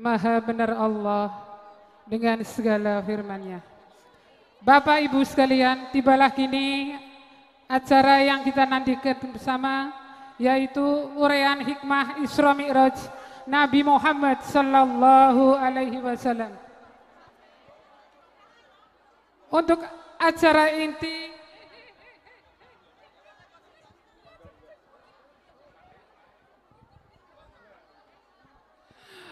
Maha benar Allah dengan segala firman-Nya. Bapak Ibu sekalian, tibalah kini acara yang kita nantikan bersama yaitu uraian hikmah Isra Mi'raj Nabi Muhammad sallallahu alaihi wasallam. Untuk acara inti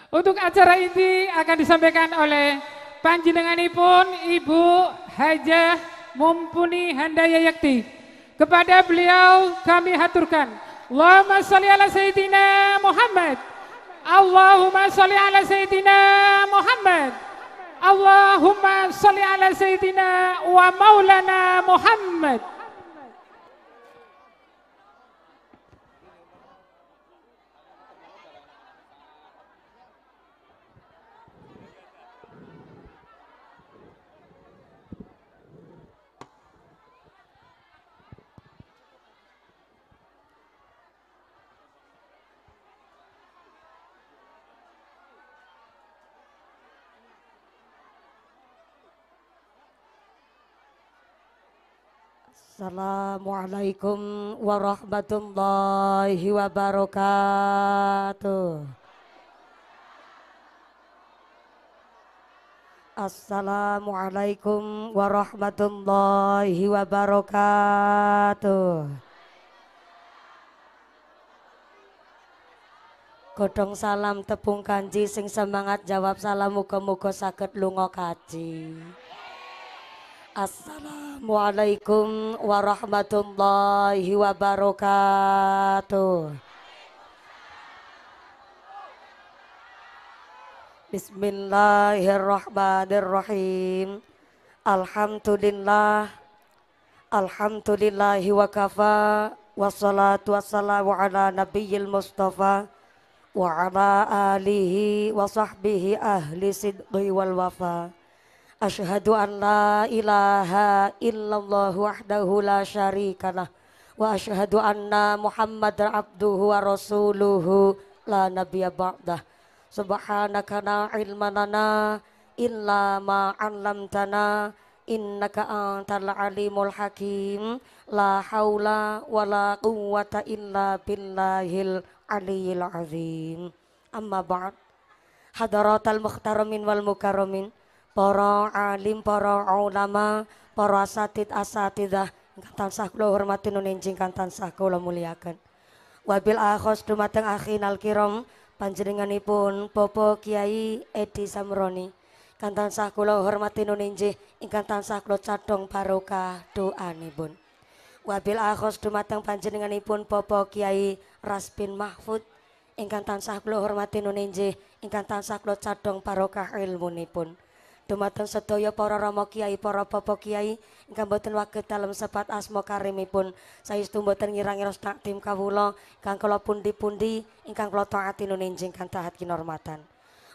Untuk acara ini akan disampaikan oleh Panjenenganipun Ibu Hajah Mumpuni Handaya Yakti. Kepada beliau kami haturkan. Allahumma sholli ala sayyidina Muhammad. Allahumma sholli ala sayyidina Muhammad. Allahumma sholli ala sayyidina wa maulana Muhammad. Assalamualaikum warahmatullahi wabarakatuh. Assalamualaikum warahmatullahi wabarakatuh. Kodong salam tepung kanji sing semangat jawab salam muka-muka sakit lungo kaji. Assalamualaikum warahmatullahi wabarakatuh. Bismillahirrahmanirrahim. Alhamdulillah. Alhamdulillahi wa kafa. Wassalatu wassalamu ala nabiyyil mustafa. Wa ala alihi wa sahbihi ahli sidqi wal wafa. Asyhadu an la ilaha illallah wahdahu la syarikalah Wa asyhadu anna muhammad abduhu wa rasuluhu la nabiyya ba'dah Subhanaka la ilma lana illa 'allamtana Innaka antal alimul hakim La haula wa la quwwata illa billahil aliyil azim Amma ba'd Hadaratal muhtaramin wal mukarramin para alim, para ulama, para asatid asatidah ingkang tansah kula hormati nun enjing kang tansah kula muliakan. Wabil akhos dumateng nal kiram panjenenganipun popo Kiai Edi Samroni Kantan tansah kula hormati nun enjing ingkang tansah kula cadhong barokah doanipun. Wabil akhos dumateng panjenenganipun popo Kiai Raspin Mahfud ingkang tansah kula hormati nun enjing ingkang tansah kula cadhong barokah ilmunipun dumateng sedaya para rama kiai para bapak kiai ingkang boten waget dalem sepat asma karimipun saestu mboten ngirang-ngira takdim kawula ingkang kula pundi-pundi ingkang kula taati nunjing ki kinormatan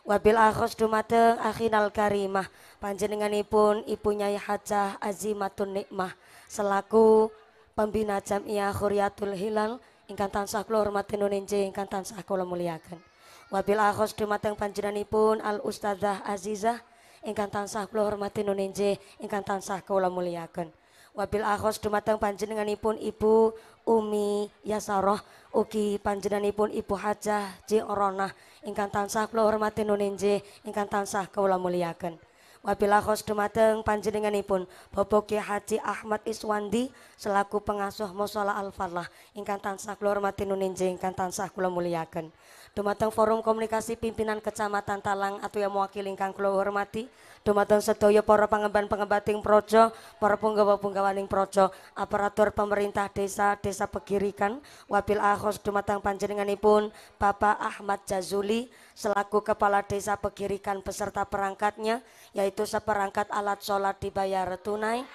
Wabil akhos dumateng akhinal karimah panjenenganipun Ibu Nyai Hajah Azimatun Nikmah selaku pembina Jamiah Khuriatul Hilal ingkang tansah kula hormati nunjing ingkang tansah kula muliakan. Wabil akhos dumateng panjenenganipun Al Ustadzah Azizah ingkang tansah kula hormati nuninje, ingkang tansah kula muliakan. wabil akhos dumateng panjenenganipun Ibu Umi Yasaroh ugi panjenenganipun Ibu Hajah J Oronah ingkang tansah kula hormati nuninje, ingkang tansah kula muliakan. wabil akhos dumateng panjenenganipun Bapak Kiai Haji Ahmad Iswandi selaku pengasuh Musala Al Falah ingkang tansah kula hormati nuninje, ingkang tansah kula muliakan. Dumateng Forum Komunikasi Pimpinan Kecamatan Talang atau yang mewakili ingkang kula hormati, dumateng sedaya para pangemban-pengembating projo, para punggawa-punggawaning projo, aparatur pemerintah desa, desa pegirikan, wabil ahos dumateng panjenenganipun Bapak Ahmad Jazuli selaku Kepala Desa Pegirikan beserta perangkatnya yaitu seperangkat alat sholat dibayar tunai.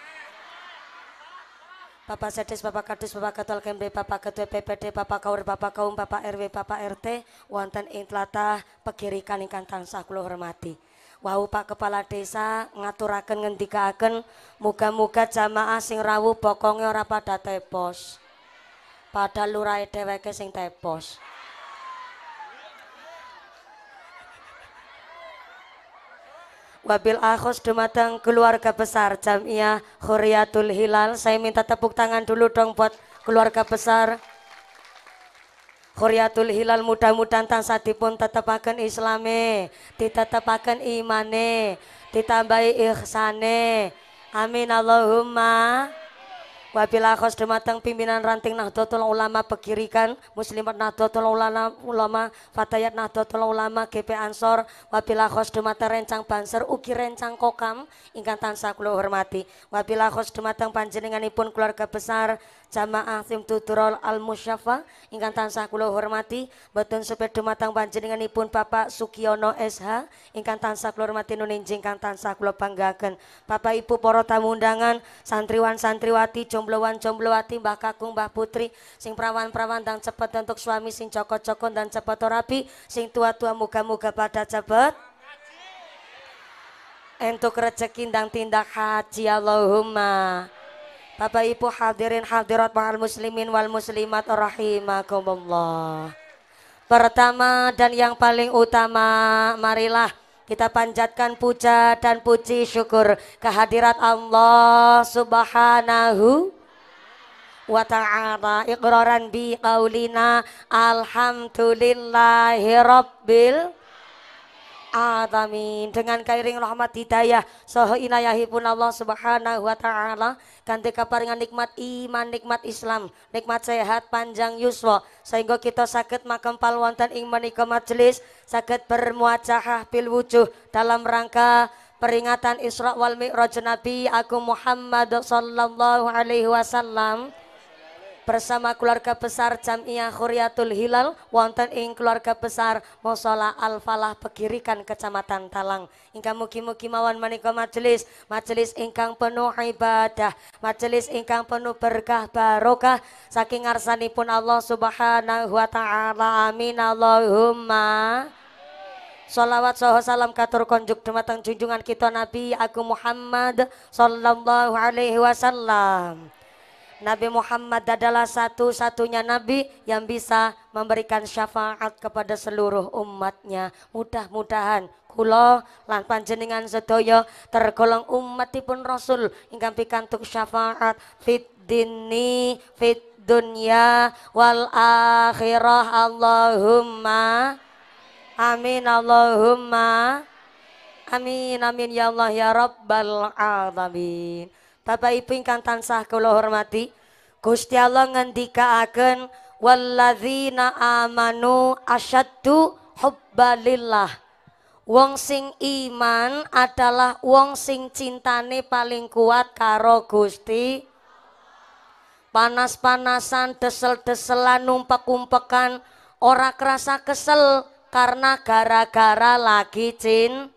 Bapak Sedes, Bapak Kadus, Bapak Ketua KMD, Bapak Ketua BPD, Bapak Kaur, Bapak Kaum, Bapak RW, Bapak RT, wonten ing tlatah pegirikan ingkang tansah kula hormati. Wau Pak Kepala Desa ngaturaken ngendikaken muga-muga jamaah sing rawuh bokonge ora padha tepos. Padha lurae dheweke sing tepos. wabil akhos dumateng keluarga besar Jamiah Khuriatul Hilal. Saya minta tepuk tangan dulu dong buat keluarga besar. Khuriatul Hilal mudah-mudahan tansah dipun tetepaken islame, ditetepaken imane, ditambahi ihsane. Amin Allahumma. Wabila akhos dumateng pimpinan ranting Nahdlatul Ulama Pegirikan, Muslimat Nahdlatul Ulama, Ulama Fatayat Nahdlatul Ulama GP Ansor, wabila akhos dumateng rencang Banser uki rencang Kokam ingkang tansah kula hormati. Wabila akhos dumateng panjenenganipun keluarga besar jamaah tim tuturol al musyafa ingkang tansah kula hormati boten sepet dumateng panjenenganipun Bapak Sugiono SH ingkang tansah kula hormati nuninjing ingkang tansah kula banggaken Bapak Ibu para tamu undangan santriwan santriwati jomblowan jomblowati mbah kakung mbah putri sing prawan perawan dan cepet untuk suami sing cokot cokon dan cepet rapi sing tua-tua muga-muga pada cepet entuk rezeki dan tindak haji Allahumma Bapak Ibu hadirin hadirat mahal muslimin wal muslimat rahimakumullah. Pertama dan yang paling utama marilah kita panjatkan puja dan puji syukur kehadirat Allah subhanahu wa ta'ala iqraran bi qaulina alhamdulillahi rabbil alamin dengan kairing rahmat hidayah soho inayahipun Allah subhanahu wa ta'ala kanti kaparingan nikmat iman nikmat islam nikmat sehat panjang yuswa sehingga kita sakit makam wonten ing menika majelis sakit bermuacahah pil wujuh dalam rangka peringatan Isra wal Mi'raj Nabi aku Muhammad sallallahu alaihi wasallam bersama keluarga besar Jamia Khuriatul Hilal wonten ing keluarga besar mosola Al Falah Pegirikan Kecamatan Talang ingkang mugi-mugi mawon menika majelis majelis ingkang penuh ibadah majelis ingkang penuh berkah barokah saking ngarsanipun Allah Subhanahu wa taala amin Allahumma Salawat soho salam katur konjuk dumateng junjungan kita Nabi Agung Muhammad sallallahu alaihi wasallam. Nabi Muhammad adalah satu-satunya Nabi yang bisa memberikan syafaat kepada seluruh umatnya. Mudah-mudahan kula lan panjenengan sedaya tergolong umatipun Rasul ingkang pikantuk syafaat fit dini fit dunya wal akhirah Allahumma amin Allahumma amin amin ya Allah ya rabbal alamin Bapak Ibu ingkang tansah kula hormati, Gusti Allah ngendikaaken walladzina amanu asyaddu hubbalillah. Wong sing iman adalah wong sing cintane paling kuat karo Gusti panas-panasan, desel-deselan, numpek-umpekan, ora kerasa kesel karena gara-gara lagi cin,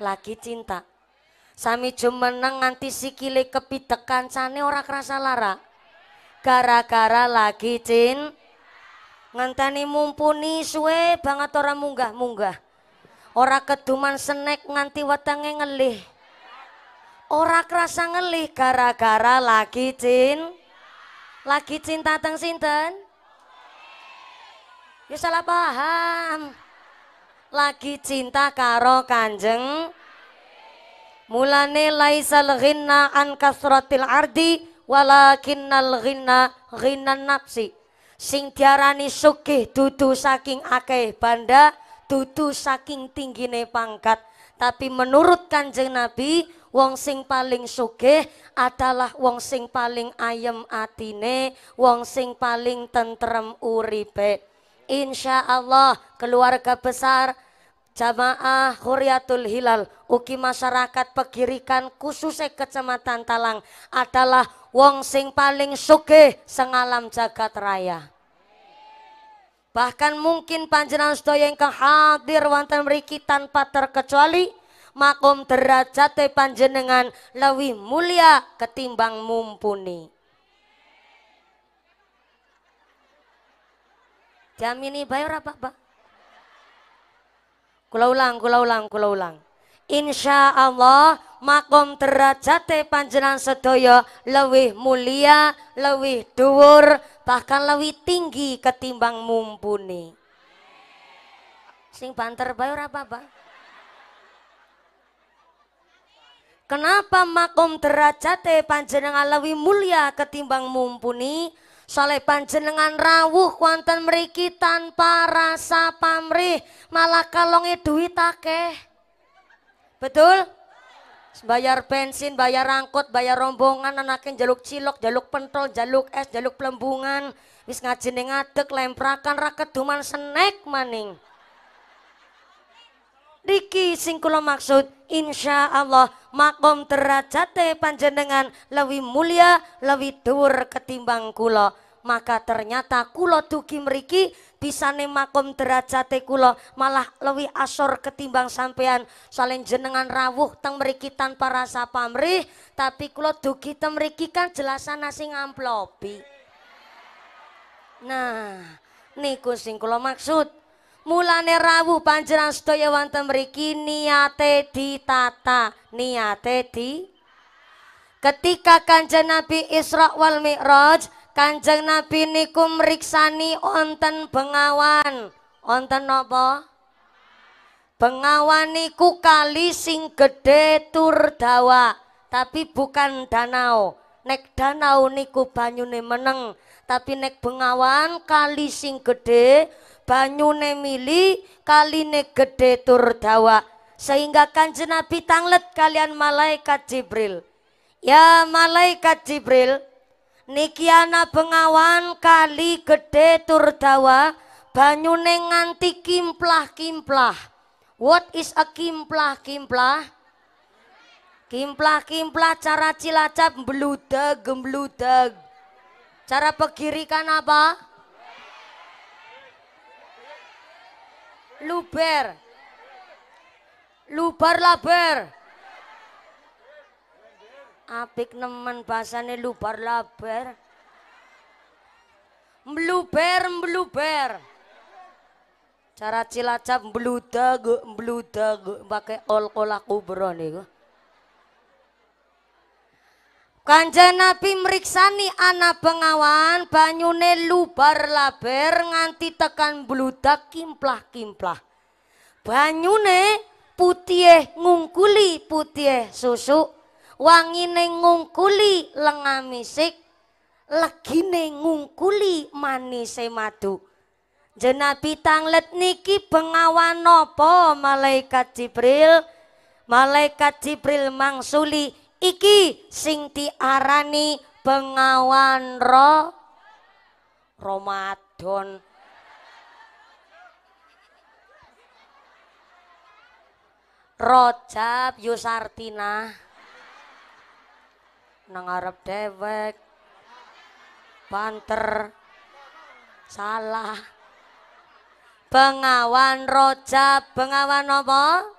lagi cinta. Sami jumeneng nganti sikile kepitek kancane ora kerasa lara. Gara-gara lagi cin ngenteni mumpuni suwe banget ora munggah-munggah. Ora keduman senek nganti wetenge ngelih. Ora kerasa ngelih gara-gara lagi cin. Lagi cinta teng sinten? Ya salah paham. Lagi cinta karo Kanjeng Mulane laisal ghinna an kasratil ardi walakinnal ghinna ghinan nafsi. Sing diarani sugih dudu saking akeh banda, dudu saking tinggine pangkat. Tapi menurut Kanjeng Nabi, wong sing paling sugih adalah wong sing paling ayem atine, wong sing paling tentrem uripe. Insya Allah keluarga besar Jamaah Huryatul Hilal uki masyarakat pegirikan khususnya kecamatan Talang adalah wong sing paling suge sengalam jagat raya. Bahkan mungkin panjenengan sedaya ingkang hadir wonten mriki tanpa terkecuali makom derajate panjenengan lebih mulia ketimbang mumpuni. Jamini bayar apa, Pak? Kula ulang, kula ulang, kula ulang. Insya Allah makom derajate panjenengan sedaya lebih mulia, lebih dhuwur, bahkan lebih tinggi ketimbang mumpuni. Sing banter bae ora apa-apa. Kenapa makom derajate panjenengan lebih mulia ketimbang mumpuni? Saleh panjenengan rawuh kuantan meriki tanpa rasa pamrih, malah kalonge duit akeh. Betul? Bayar bensin, bayar rangkut, bayar rombongan, anaknya jaluk cilok, jaluk pentol, jaluk es, jaluk pelembungan. Wis ngajine ngadeg lemprakan raket keduman senek maning niki sing kula maksud insya Allah makom derajate panjenengan lebih mulia lebih dhuwur ketimbang kula maka ternyata kula dugi mriki bisane makom derajate kula malah lebih asor ketimbang sampean salin jenengan rawuh teng mriki tanpa rasa pamrih tapi kula dugi temeriki kan jelasan nasi ngamplopi nah niku sing kula maksud mulane rabu panjenengan sedaya wonten mriki niate ditata niate di ketika kanjeng Nabi Isra wal Mi'raj kanjeng Nabi niku mriksani onten bengawan onten napa bengawan niku kali sing gede tur dawa tapi bukan danau nek danau niku banyune meneng tapi nek bengawan kali sing gede banyune mili kaline gede tur dawa sehingga kanjeng Nabi tanglet kalian malaikat Jibril ya malaikat Jibril nikiana bengawan kali gede tur dawa banyune nganti kimplah kimplah what is a kimplah kimplah kimplah kimplah cara cilacap beludag gembludag cara pegirikan apa luber lubar laber apik nemen bahasane lubar laber bluber bluber, cara cilacap mbludag mbludag pakai ol kolak kubro niku Kanjeng Nabi meriksani anak bengawan banyune lubar laber nganti tekan bludak kimplah-kimplah. Banyune putih ngungkuli putih susu, wangine ngungkuli lenga misik, legine ngungkuli manis madu. Jenabi tanglet niki bengawan nopo, malaikat Jibril? Malaikat Jibril mangsuli iki sing diarani bengawan ro Ramadan Rojab Yusartina nang arep dewek banter salah Bengawan Rojab Bengawan apa no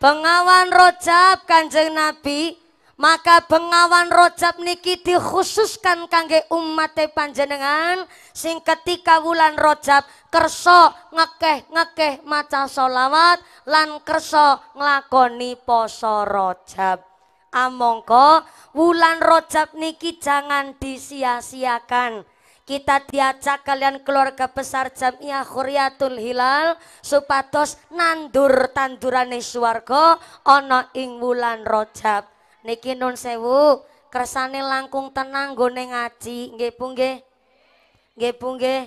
Pengawan rojab kanjeng Nabi maka pengawan rojab niki dikhususkan kangge umat panjenengan sing ketika wulan rojab kerso ngekeh ngekeh maca solawat lan kerso ngelakoni poso rojab amongko wulan rojab niki jangan disia-siakan kita diajak kalian keluarga besar jamiah khuriatul hilal supatos nandur tandurane swarga ono ing wulan rojab niki nun sewu kersane langkung tenang gone ngaji ge pungge ge pungge bu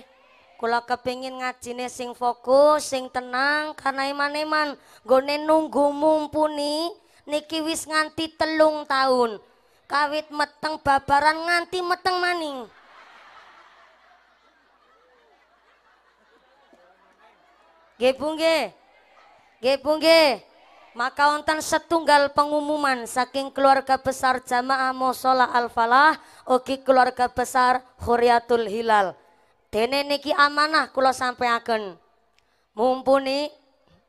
kepingin kula kepengin sing fokus sing tenang karena iman-iman gone nunggu mumpuni niki wis nganti telung tahun kawit meteng babaran nganti meteng maning Nggih Bu nggih. Nggih Maka wonten setunggal pengumuman saking keluarga besar Jamaah mosola Al-Falah oki keluarga besar huriatul Hilal. Dene niki amanah kula sampeaken. Mumpuni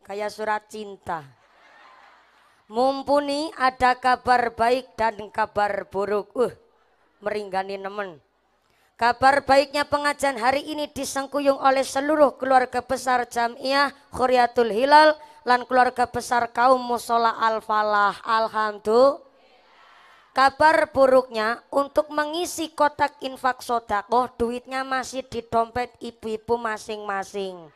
kayak surat cinta. Mumpuni ada kabar baik dan kabar buruk. Uh, meringani nemen. Kabar baiknya pengajian hari ini disengkuyung oleh seluruh keluarga besar Jamiah Khuryatul Hilal dan keluarga besar kaum Musola Al-Falah. Alhamdulillah. Kabar buruknya untuk mengisi kotak infak sodakoh duitnya masih di dompet ibu-ibu masing-masing.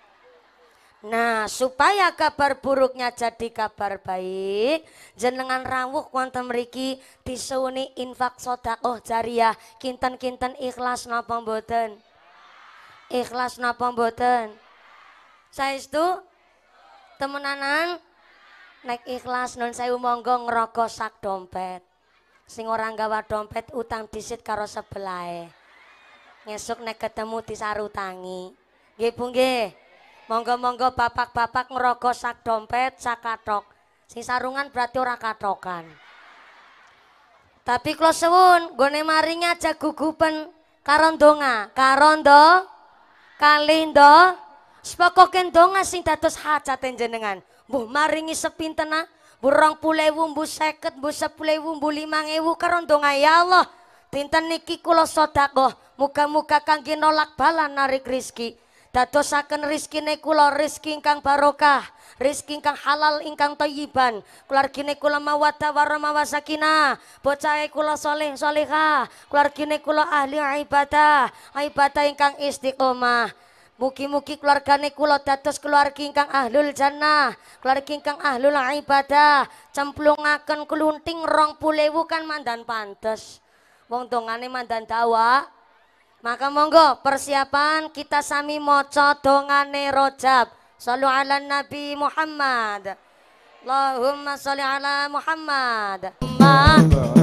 Nah, supaya kabar buruknya jadi kabar baik, jenengan rawuh kuantum riki disuwuni infak sedekah jariah kinten-kinten ikhlas napa mboten? Ikhlas napa mboten? itu temenanan naik ikhlas nun saya monggo ngrokok sak dompet. Sing orang gawa dompet utang disit karo sebelai Ngesuk naik ketemu disarutangi. tangi Bu nggih. Monggo-monggo bapak-bapak ngerokok sak dompet, sak katok. Sing sarungan berarti ora katokan. Tapi klo sewun, gue maringnya aja gugupan karo donga, karo ndo kalih ndo sing dados hajat jenengan. Bu maringi sepintena, ah. burong 20.000, seket, 50, mbuh 10.000, mbuh 5.000 karo donga ya Allah. Tinta niki kulo sedekah, muka muka kangge nolak bala narik rizki dadosaken rizkine kula rizki ingkang barokah rizki ingkang halal ingkang thayyiban keluargine kula mawaddah warahmah wasakinah bocahe kula soleh solehah keluargine kula ahli ibadah ibadah ingkang istiqomah Mugi-mugi keluargane kula dados keluarga ingkang ahlul jannah, keluarga ingkang ahlul ibadah, cemplungaken rong 20.000 kan mandan pantes. Wong dongane mandan dawa. Maka monggo persiapan kita sami moco dongane rojab. Salu ala Nabi Muhammad. Allahumma salli ala Muhammad. Allahumma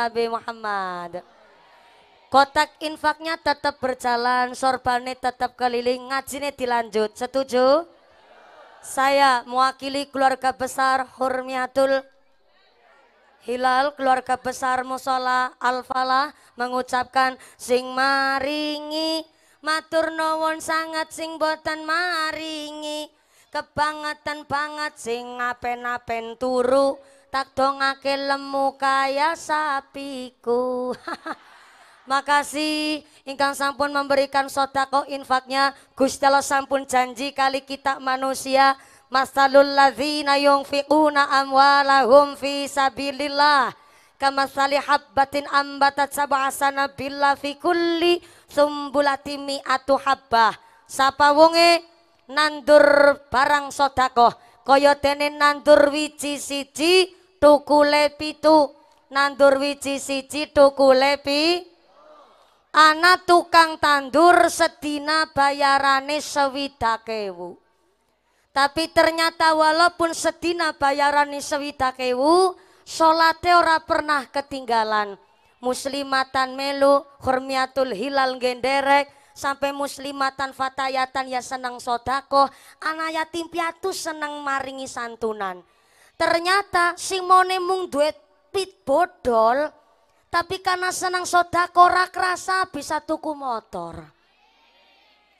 Nabi Muhammad. Kotak infaknya tetap berjalan, sorbane tetap keliling, ngajinya dilanjut. Setuju? Saya mewakili keluarga besar Hurmiatul Hilal keluarga besar musola Al-Falah mengucapkan sing maringi matur nuwun sangat sing boten maringi kebangetan banget sing apen apen turu tak dongake lemu kaya sapiku Makasih ingkang sampun memberikan sotako infaknya Gusti Allah sampun janji kali kita manusia Masalul ladzina yunfiquna amwalahum fi sabilillah Kamasali habbatin ambatat sabasana billa fi kulli sumbulati mi'atu habbah Sapa wonge nandur barang sotako. Koyotene nandur wiji siji Tuku lepi tu nandur wiji siji tukule pi ana tukang tandur sedina bayarane kewu. tapi ternyata walaupun sedina bayarane kewu, sholatnya ora pernah ketinggalan muslimatan melu hormiatul hilal genderek sampai muslimatan fatayatan ya senang sodakoh anak yatim piatu senang maringi santunan Ternyata Simone mung duet pit bodol, tapi karena senang soda korak rasa bisa tuku motor.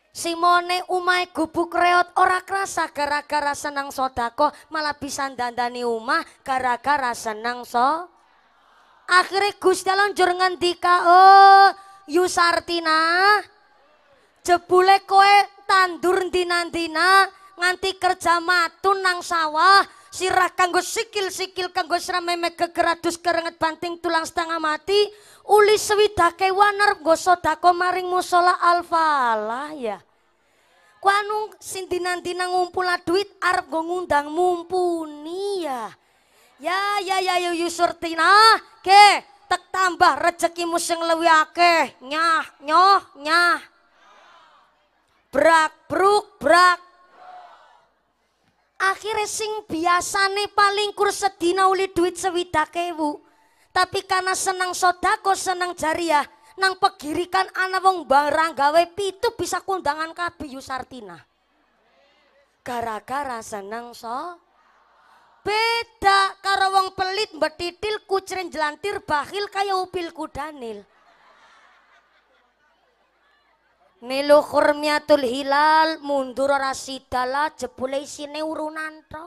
Simone umai gubuk reot ora rasa gara-gara senang sodako malah bisa dandani umah gara-gara senang so. Akhirnya Gusti Dalon njur ngendika, "Oh, Yusartina, jebule kowe tandur dinandina nganti kerja matun nang sawah sirah kanggo sikil sikil kanggo srameme kekeratus kerenget banting tulang setengah mati uli swidake waner nggo sedako maring musala alfalah ya kuanung sindinan-dinan ngumpula duit arep nggo ngundang mumpuni ya ya ya ya yu ya, yusurtina ya, ke tek tambah rezekimu sing luwih akeh nyah nyoh nyah brak bruk brak akhirnya sing biasane paling kur sedina uli duit sewidakewu tapi karena senang sodako senang jariah nang pegirikan anak wong barang gawe pitu bisa kundangan kabi Yusartina gara-gara senang so beda karo wong pelit betitil kucren jelantir bahil kaya upil kudanil Melu kurmiatul hilal mundur ora sidala jebule isine urunan to.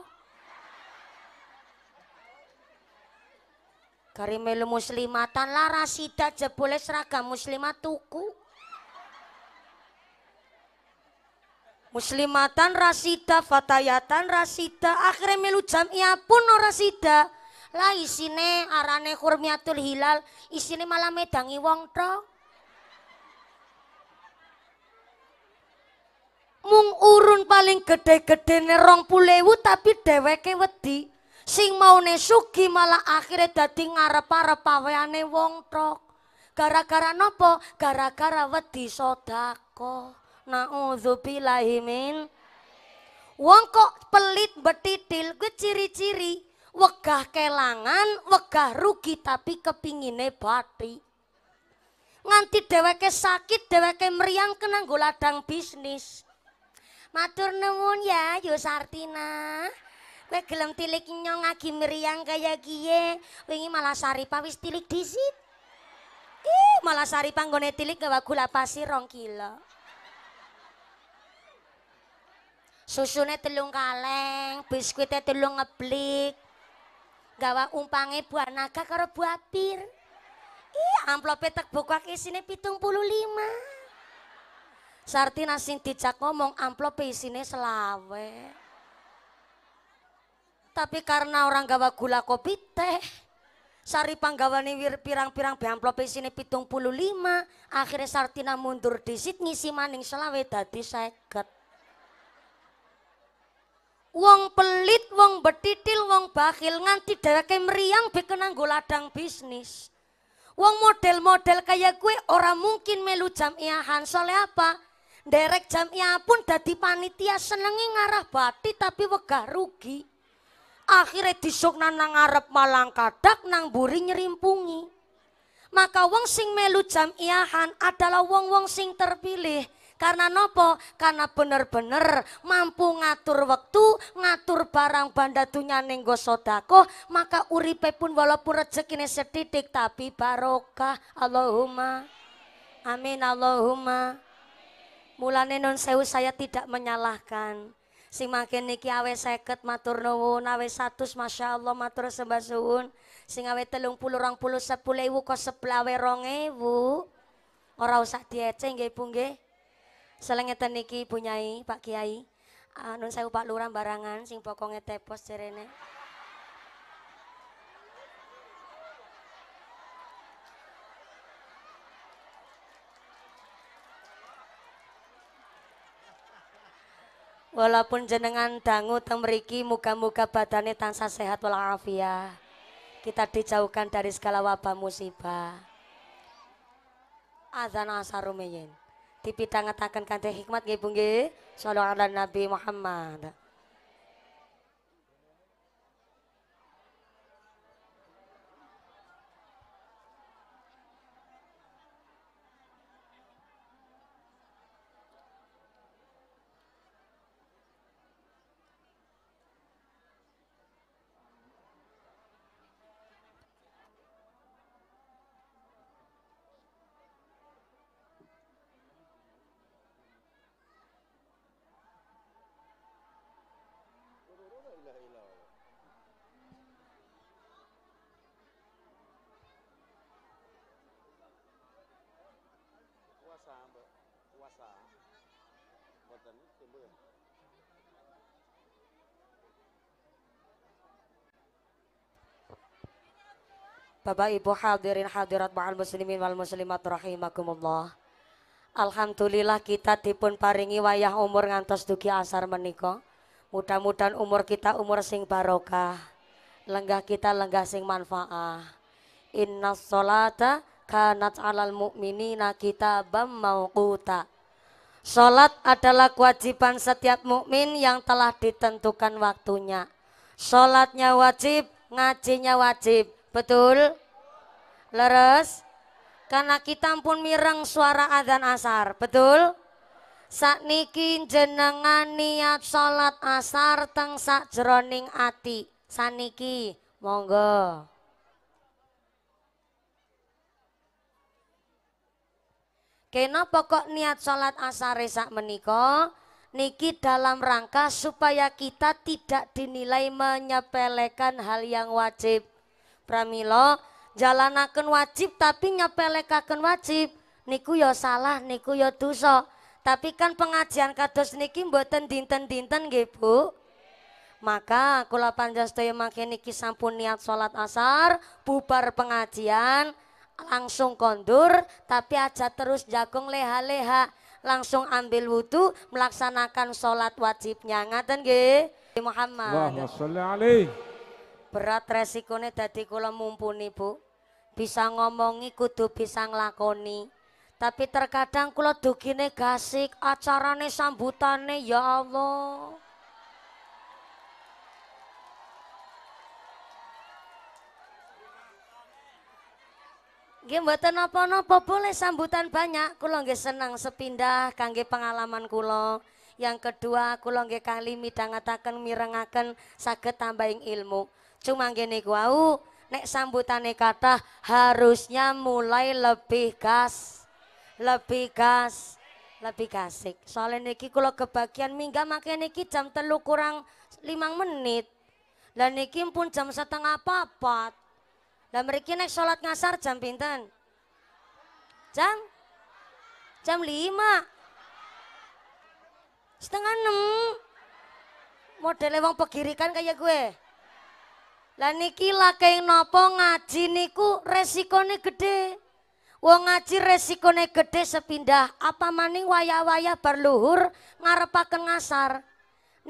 Kari melu muslimatan lah rasida, jebule seragam muslimat tuku. muslimatan rasida fatayatan rasida akhirnya melu ia pun rasida lah isine arane kurmiatul hilal isine malah medangi wong tok mung urun paling gede-gede nerong pulewu tapi ke wedi sing maune sugi malah akhirnya dadi ngarep para paweane wong tok gara-gara nopo gara-gara wedi sodako naudzubillahi min wong kok pelit betitil kuwi ciri-ciri wegah kelangan wegah rugi tapi kepingine bati nganti ke sakit ke meriang kena ladang bisnis Matur nuwun ya Yusartina. Kowe gelem tilik nyong agi mriyang kaya kiye, wingi malah saripa wis tilik disit. Ih, malah saripa tilik gawa gula pasir 2 kilo. Susune telung kaleng, biskuitnya telung ngeblik. Gawa umpange buah naga karo buah pir. Ih, amplope tek buka kesine 75. Sartina sing dicak ngomong amplop isine selawe. Tapi karena orang gawa gula kopi teh, Sari panggawani wir pirang-pirang be amplop isine pitung puluh lima, akhirnya Sartina mundur di disit ngisi maning selawe dadi seket. Wong pelit, wong betitil, wong bakil nganti dheweke meriang bekenang kenanggo ladang bisnis. Wong model-model kayak gue orang mungkin melu iahan soalnya apa? derek jamia pun dadi panitia senengi ngarah bati tapi wegah rugi. Akhirnya disukna nang ngarep malang kadak nang buri nyerimpungi. Maka wong sing melu jam iahan adalah wong-wong sing terpilih. Karena nopo? Karena bener-bener mampu ngatur waktu, ngatur barang banda dunya nenggo sodako, maka uripe pun walaupun rezekinya setitik tapi barokah. Allahumma. Amin Allahumma. Mulane nun sewu saya tidak menyalahkan. Sing makin niki awe seket matur nuwun, awe satus masya Allah matur sembah suwun. Sing awe telung puluh orang puluh sepuluh ewu kok sebelah awe rong ewu. Ora usah dieceng nggih Bu nggih. Selengeten niki punyai Pak Kiai. Uh, nun sewu Pak Lurah barangan sing pokonge tepos jerene. Walaupun jenengan dangu temeriki muka-muka badannya tansah sehat walafiat. Kita dijauhkan dari segala wabah musibah. Azan asarumiyin. Dipitangetakan kanthi hikmat nggih Bu nggih. Shallallahu ala Nabi Muhammad. Bapak Ibu hadirin hadirat ma'al muslimin wal muslimat rahimakumullah. Alhamdulillah kita dipun paringi wayah umur ngantos dugi asar menika. Mudah-mudahan umur kita umur sing barokah. Lenggah kita lenggah sing manfaah. Inna sholata kanat alal mu'minina kita bammauquta. Salat adalah kewajiban setiap mukmin yang telah ditentukan waktunya. Salatnya wajib, ngajinya wajib. Betul? Leres? Karena kita pun mireng suara adzan asar, betul? Saat niki jenengan niat sholat asar teng sak jeroning ati. Saniki, monggo. Kena pokok niat sholat asar sak meniko, niki dalam rangka supaya kita tidak dinilai menyepelekan hal yang wajib. Pramilo jalanaken wajib tapi nyepelekaken wajib niku ya salah niku ya dosa tapi kan pengajian kados niki mboten dinten-dinten nggih Bu maka kula panjastaya mangke niki sampun niat salat asar bubar pengajian langsung kondur tapi aja terus jagung leha-leha langsung ambil wudhu melaksanakan sholat wajibnya ngaten nggih Muhammad Allahumma sholli alaihi berat resikone dadi kula mumpuni Bu bisa ngomongi kudu bisa nglakoni tapi terkadang kula dugine gasik acarane sambutane ya Allah Nggih mboten napa-napa boleh sambutan banyak. Kula nggih seneng sepindah kangge pengalaman kula. Yang kedua kula nggih kali midhangetaken mirengaken saged tambahin ilmu. Cuma gini wau, nek sambutane kata harusnya mulai lebih gas, lebih gas, lebih gasik. Soalnya niki kalau kebagian mingga makanya niki jam telu kurang limang menit. Dan niki pun jam setengah papat. Dan mereka nek sholat ngasar jam pinten? Jam? Jam lima. Setengah enam. Model emang pegirikan kayak gue. Lah niki lageng nopo ngaji niku resikone gede. Wong ngaji resikone gede sepindah apa maning waya-waya berluhur ngarepaken ngasar.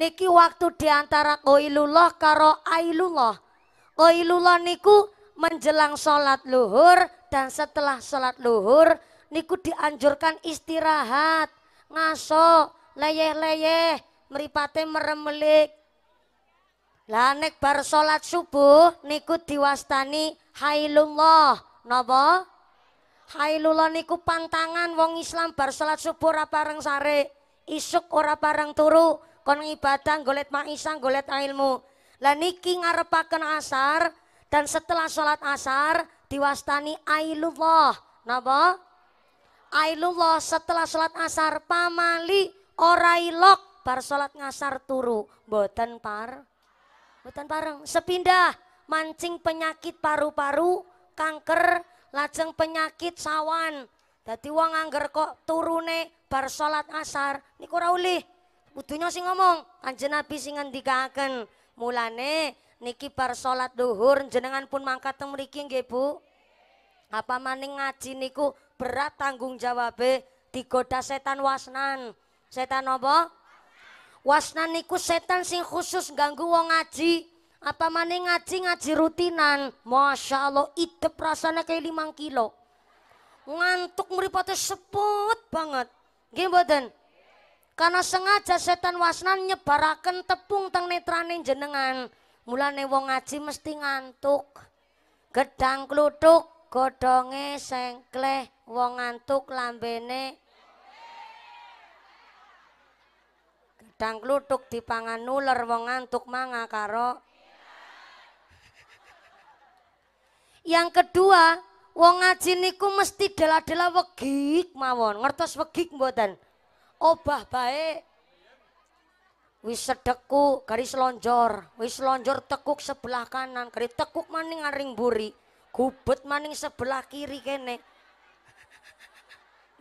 Niki waktu diantara koilullah karo ailullah. Koilullah niku menjelang sholat luhur dan setelah sholat luhur niku dianjurkan istirahat, ngaso, leyeh-leyeh, meripate meremelik. Lah nek bar salat subuh niku diwastani hailullah. Napa? Hailullah niku pantangan wong Islam bar salat subuh ora pareng sare, isuk ora pareng turu, kon ibadah golet maisa, golek ilmu. Lah niki ngarepaken asar dan setelah salat asar diwastani ailullah. Napa? Ailullah setelah salat asar pamali ora ilok bar salat ngasar turu, boten par. Hutan bareng Sepindah mancing penyakit paru-paru, kanker, lajeng penyakit sawan. Dadi wong angger kok turune bar salat asar niku ora ulih. Kudunya sing ngomong, Kanjeng Nabi sing ngendikaken. Mulane niki bar salat duhur jenengan pun mangkat teng mriki nggih Bu. Apa maning ngaji niku berat tanggung jawabe digoda setan wasnan. Setan apa? Wasnan setan sing khusus ganggu wong ngaji. Apa maneh ngaji ngaji rutinan. Masya Allah idep rasanya kayak limang kilo. Ngantuk mripate seput banget. Nggih Karena sengaja setan wasnan nyebaraken tepung teng netranin jenengan. Mulane wong ngaji mesti ngantuk. Gedang kluthuk, godonge sengkleh, wong ngantuk lambene Dang kluthuk dipangan nuler wong ngantuk manga karo Yang kedua, wong ngaji niku mesti dela-dela wegik mawon. Ngertos wegik mboten? Obah bae. Wis sedeku garis lonjor, wis lonjor tekuk sebelah kanan, garis tekuk maning ngaring buri. Gubet maning sebelah kiri kene.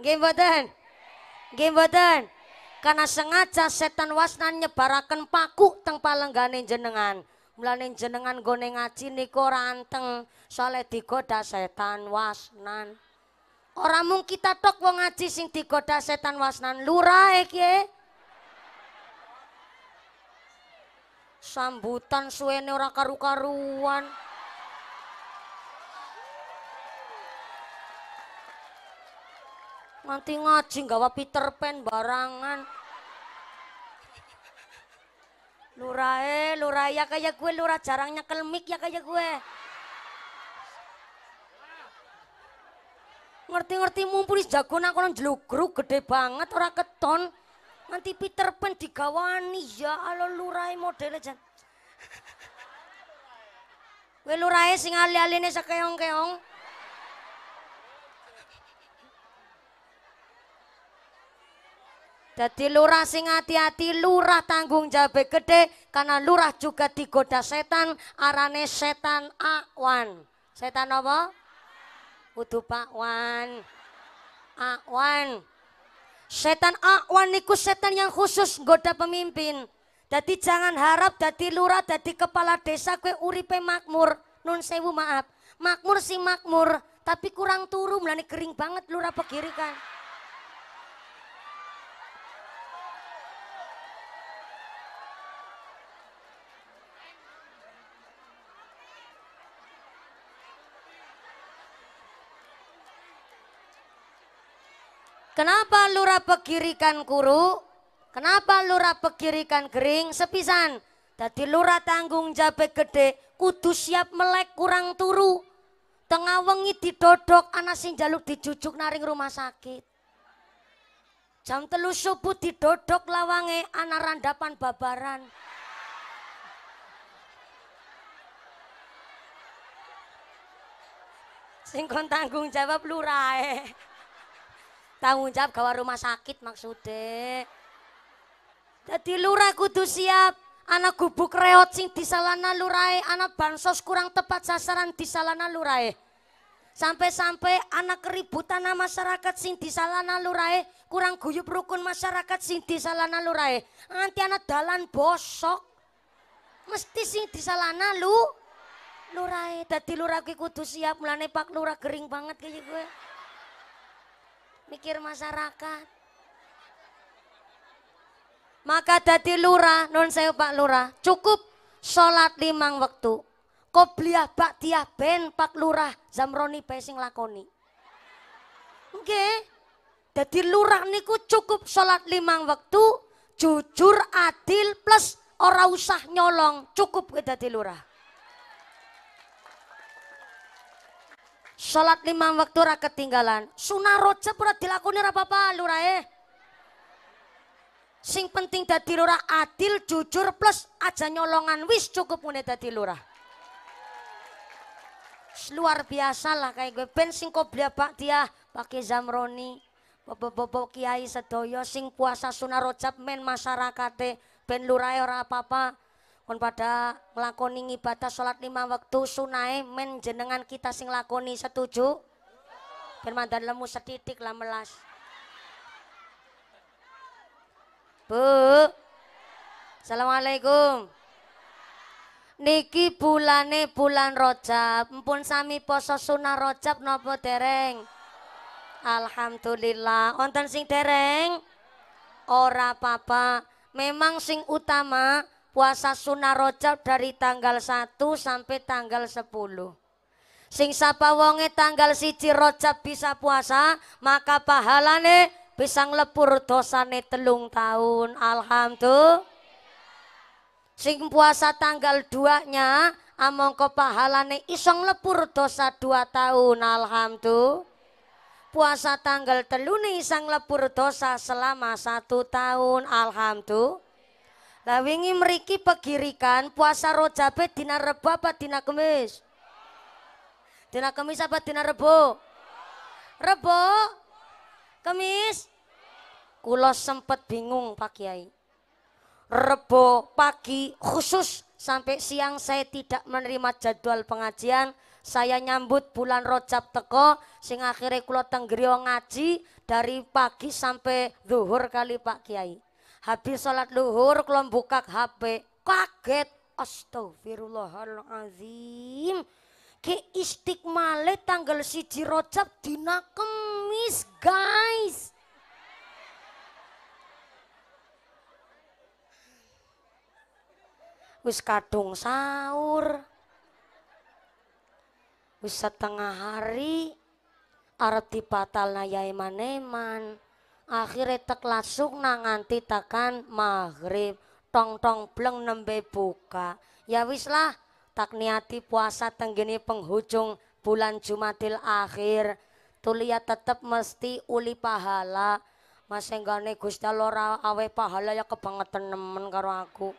Nggih mboten? Nggih mboten? karena sengaja setan wasnan nyebarakan paku teng palenggane jenengan mulane jenengan gone ngaji niku ora anteng soalnya digoda setan wasnan orang mung kita tok wong ngaji sing digoda setan wasnan lurae kiye sambutan suwene ora karu-karuan Nganti ngaji gawa Peter Pan barangan. Lurae, lurah ya kayak gue, lurah jarang kelmik ya kayak gue. Ngerti-ngerti mumpuni jago nakonan jelugruk gede banget ora keton. Nanti Peter Pan digawani ya alo lurae modelnya jan. Gue lurae sing ali-aline sekeong-keong. Jadi lurah sing hati-hati, lurah tanggung jawab gede karena lurah juga digoda setan, arane setan awan. Setan apa? Kudu pakwan. Awan. Setan awan niku setan yang khusus goda pemimpin. Jadi jangan harap jadi lurah, jadi kepala desa kue uripe makmur. Nun sewu maaf. Makmur si makmur, tapi kurang turu melani kering banget lurah pegirikan. kan. Kenapa lurah pegirikan kuru? Kenapa lurah pegirikan gering sepisan? Tadi lurah tanggung jabe gede kudu siap melek kurang turu. Tengah wengi didodok anak sing jaluk dicucuk naring rumah sakit. Jam telu subuh didodok lawange anak randapan babaran. Singkong tanggung jawab lurah Eh. Tanggung jawab gawa rumah sakit maksudnya. Jadi lurah kudu siap. Anak gubuk reot sing disalana lurai, anak bansos kurang tepat sasaran disalana lurai. Sampai-sampai anak keributan masyarakat sing disalana lurai, kurang guyup rukun masyarakat sing disalana lurai. Nanti anak dalan bosok. Mesti sing disalana lu. Lurai, jadi lurah kudu siap, mulane Pak Lurah kering banget kayak gue mikir masyarakat. Maka dadi lurah, non saya Pak Lurah, cukup sholat limang waktu. pak tiah ben Pak Lurah Zamroni pesing lakoni. oke Dadi lurah niku cukup sholat limang waktu, jujur, adil plus ora usah nyolong, cukup kita dadi lurah. Sholat lima waktu ra ketinggalan. Sunah roja ora dilakoni ra apa eh. Sing penting dadi lurah adil, jujur plus aja nyolongan wis cukup mune dadi lurah. Luar biasa lah kayak gue ben sing koblia Pak dia pakai zamroni. Bobo-bobo kiai sedoyo sing puasa sunah rojab men masyarakate ben lurae ya ora apa-apa kon pada melakoni ibadah sholat lima waktu sunai menjenengan kita sing lakoni setuju firman dan lemu setitik lah melas Bu Assalamualaikum Niki bulane bulan rojab Mpun sami poso sunah rojab nopo dereng Alhamdulillah Onten sing dereng Ora papa Memang sing utama puasa sunnah rojab dari tanggal 1 sampai tanggal 10. Sing sapa wonge tanggal siji rojab bisa puasa, maka pahalane bisa nglebur dosane telung tahun. Alhamdulillah. Sing puasa tanggal 2-nya amangka pahalane iseng lebur dosa dua tahun. Alhamdulillah. Puasa tanggal telune isang lebur dosa selama satu tahun. Alhamdulillah. Lah wingi mriki pegirikan puasa rojabe dina rebo apa dina kemis? Dina kemis apa dina rebo? Rebo? Kemis? Kulo sempet bingung Pak Kiai. Rebo pagi khusus sampai siang saya tidak menerima jadwal pengajian. Saya nyambut bulan rojab teko sing akhirnya kulo tenggerio ngaji dari pagi sampai zuhur kali Pak Kiai habis sholat luhur kalau buka HP kaget azim ke istiqmale tanggal siji rojab dina kemis guys wis kadung sahur wis setengah hari arti dibatalna ya eman-eman akhirnya tak langsung nanganti tekan maghrib tong tong bleng nembe buka ya wis lah tak niati puasa tenggini penghujung bulan Jumatil akhir tulia tetep mesti uli pahala mas enggane gusta lora awe pahala ya kebangetan nemen karo aku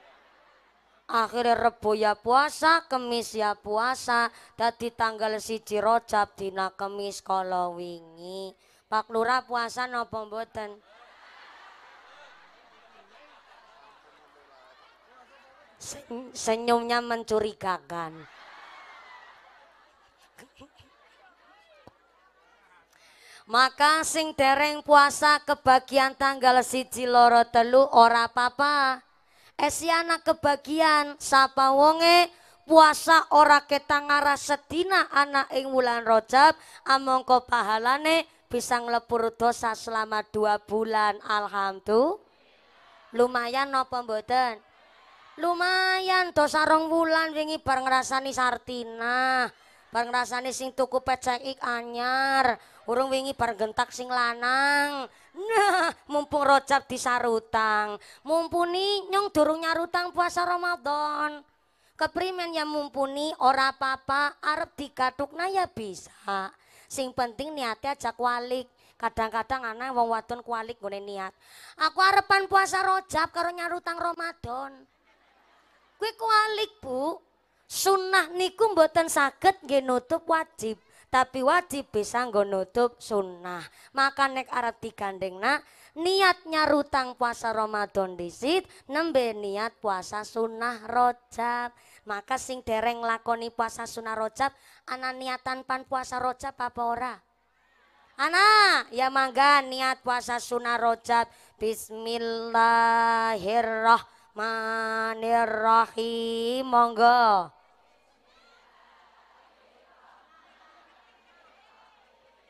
akhirnya rebo ya puasa, kemis ya puasa, tadi tanggal siji rojab dina kemis kalau wingi. Pak Lurah puasa nopo mboten? Senyumnya mencurigakan. Maka sing dereng puasa kebagian tanggal siji loro telu ora papa. Esi eh, anak kebagian sapa wonge puasa ora ketangara sedina anak ing wulan rojab amongko pahalane bisa ngelepur dosa selama dua bulan alhamdulillah lumayan napa mboten lumayan dosa rong wulan wingi bar ngrasani sartina bar ngrasani sing tuku pecek anyar urung wingi bar gentak sing lanang nah mumpung rojab disarutang mumpuni nyong durung nyarutang puasa Ramadan keprimen ya mumpuni ora papa apa arep digatukna ya bisa Sing penting niatnya aja kualik. Kadang-kadang anak wong wadon kualik gue niat. Aku arepan puasa rojab karo nyarutang Ramadan. Kue kualik bu. Sunnah niku mboten saged nggih nutup wajib, tapi wajib bisa nggo nutup sunnah. Maka nek arep digandengna niatnya nyarutang puasa Ramadan disit nembe niat puasa sunnah rojab. Maka sing dereng lakoni puasa sunah rojab, ana niatan pan puasa rojab apa ora? Ana, ya mangga niat puasa sunah rojab. Bismillahirrahmanirrahim. Monggo.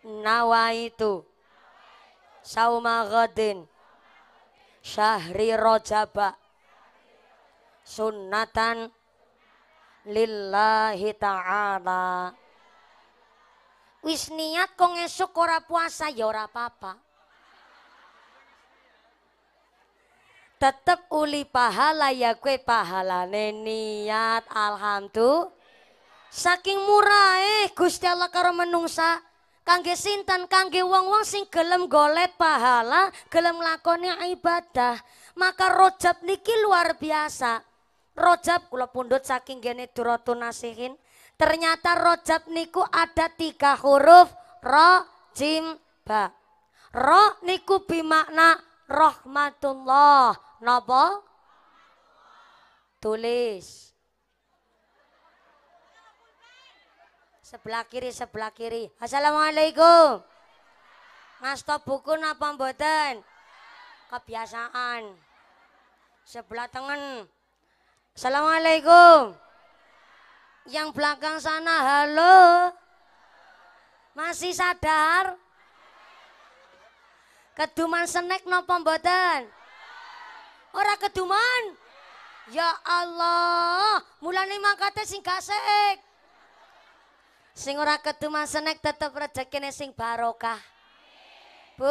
nawaitu sauma ghadin syahri rojaba sunatan lillahi ta'ala wis niat kok ngesuk ora puasa ya ora apa-apa tetep uli pahala ya kue pahala. niat alhamdulillah saking murah eh Gusti Allah karo menungsa kangge sinten kangge wong-wong sing gelem golek pahala gelem lakoni ibadah maka rojab niki luar biasa rojab kula pundut saking gene duratun nasihin ternyata rojab niku ada tiga huruf ro jim ba ro niku bimakna rahmatullah napa tulis sebelah kiri sebelah kiri assalamualaikum ngasto buku napa mboten kebiasaan sebelah tengen Assalamualaikum. Yang belakang sana halo. Masih sadar? Keduman senek nopo mboten? Ora keduman? Ya Allah, mulane mangkate sing gak Sing ora keduman senek tetep rezekine sing barokah. Bu,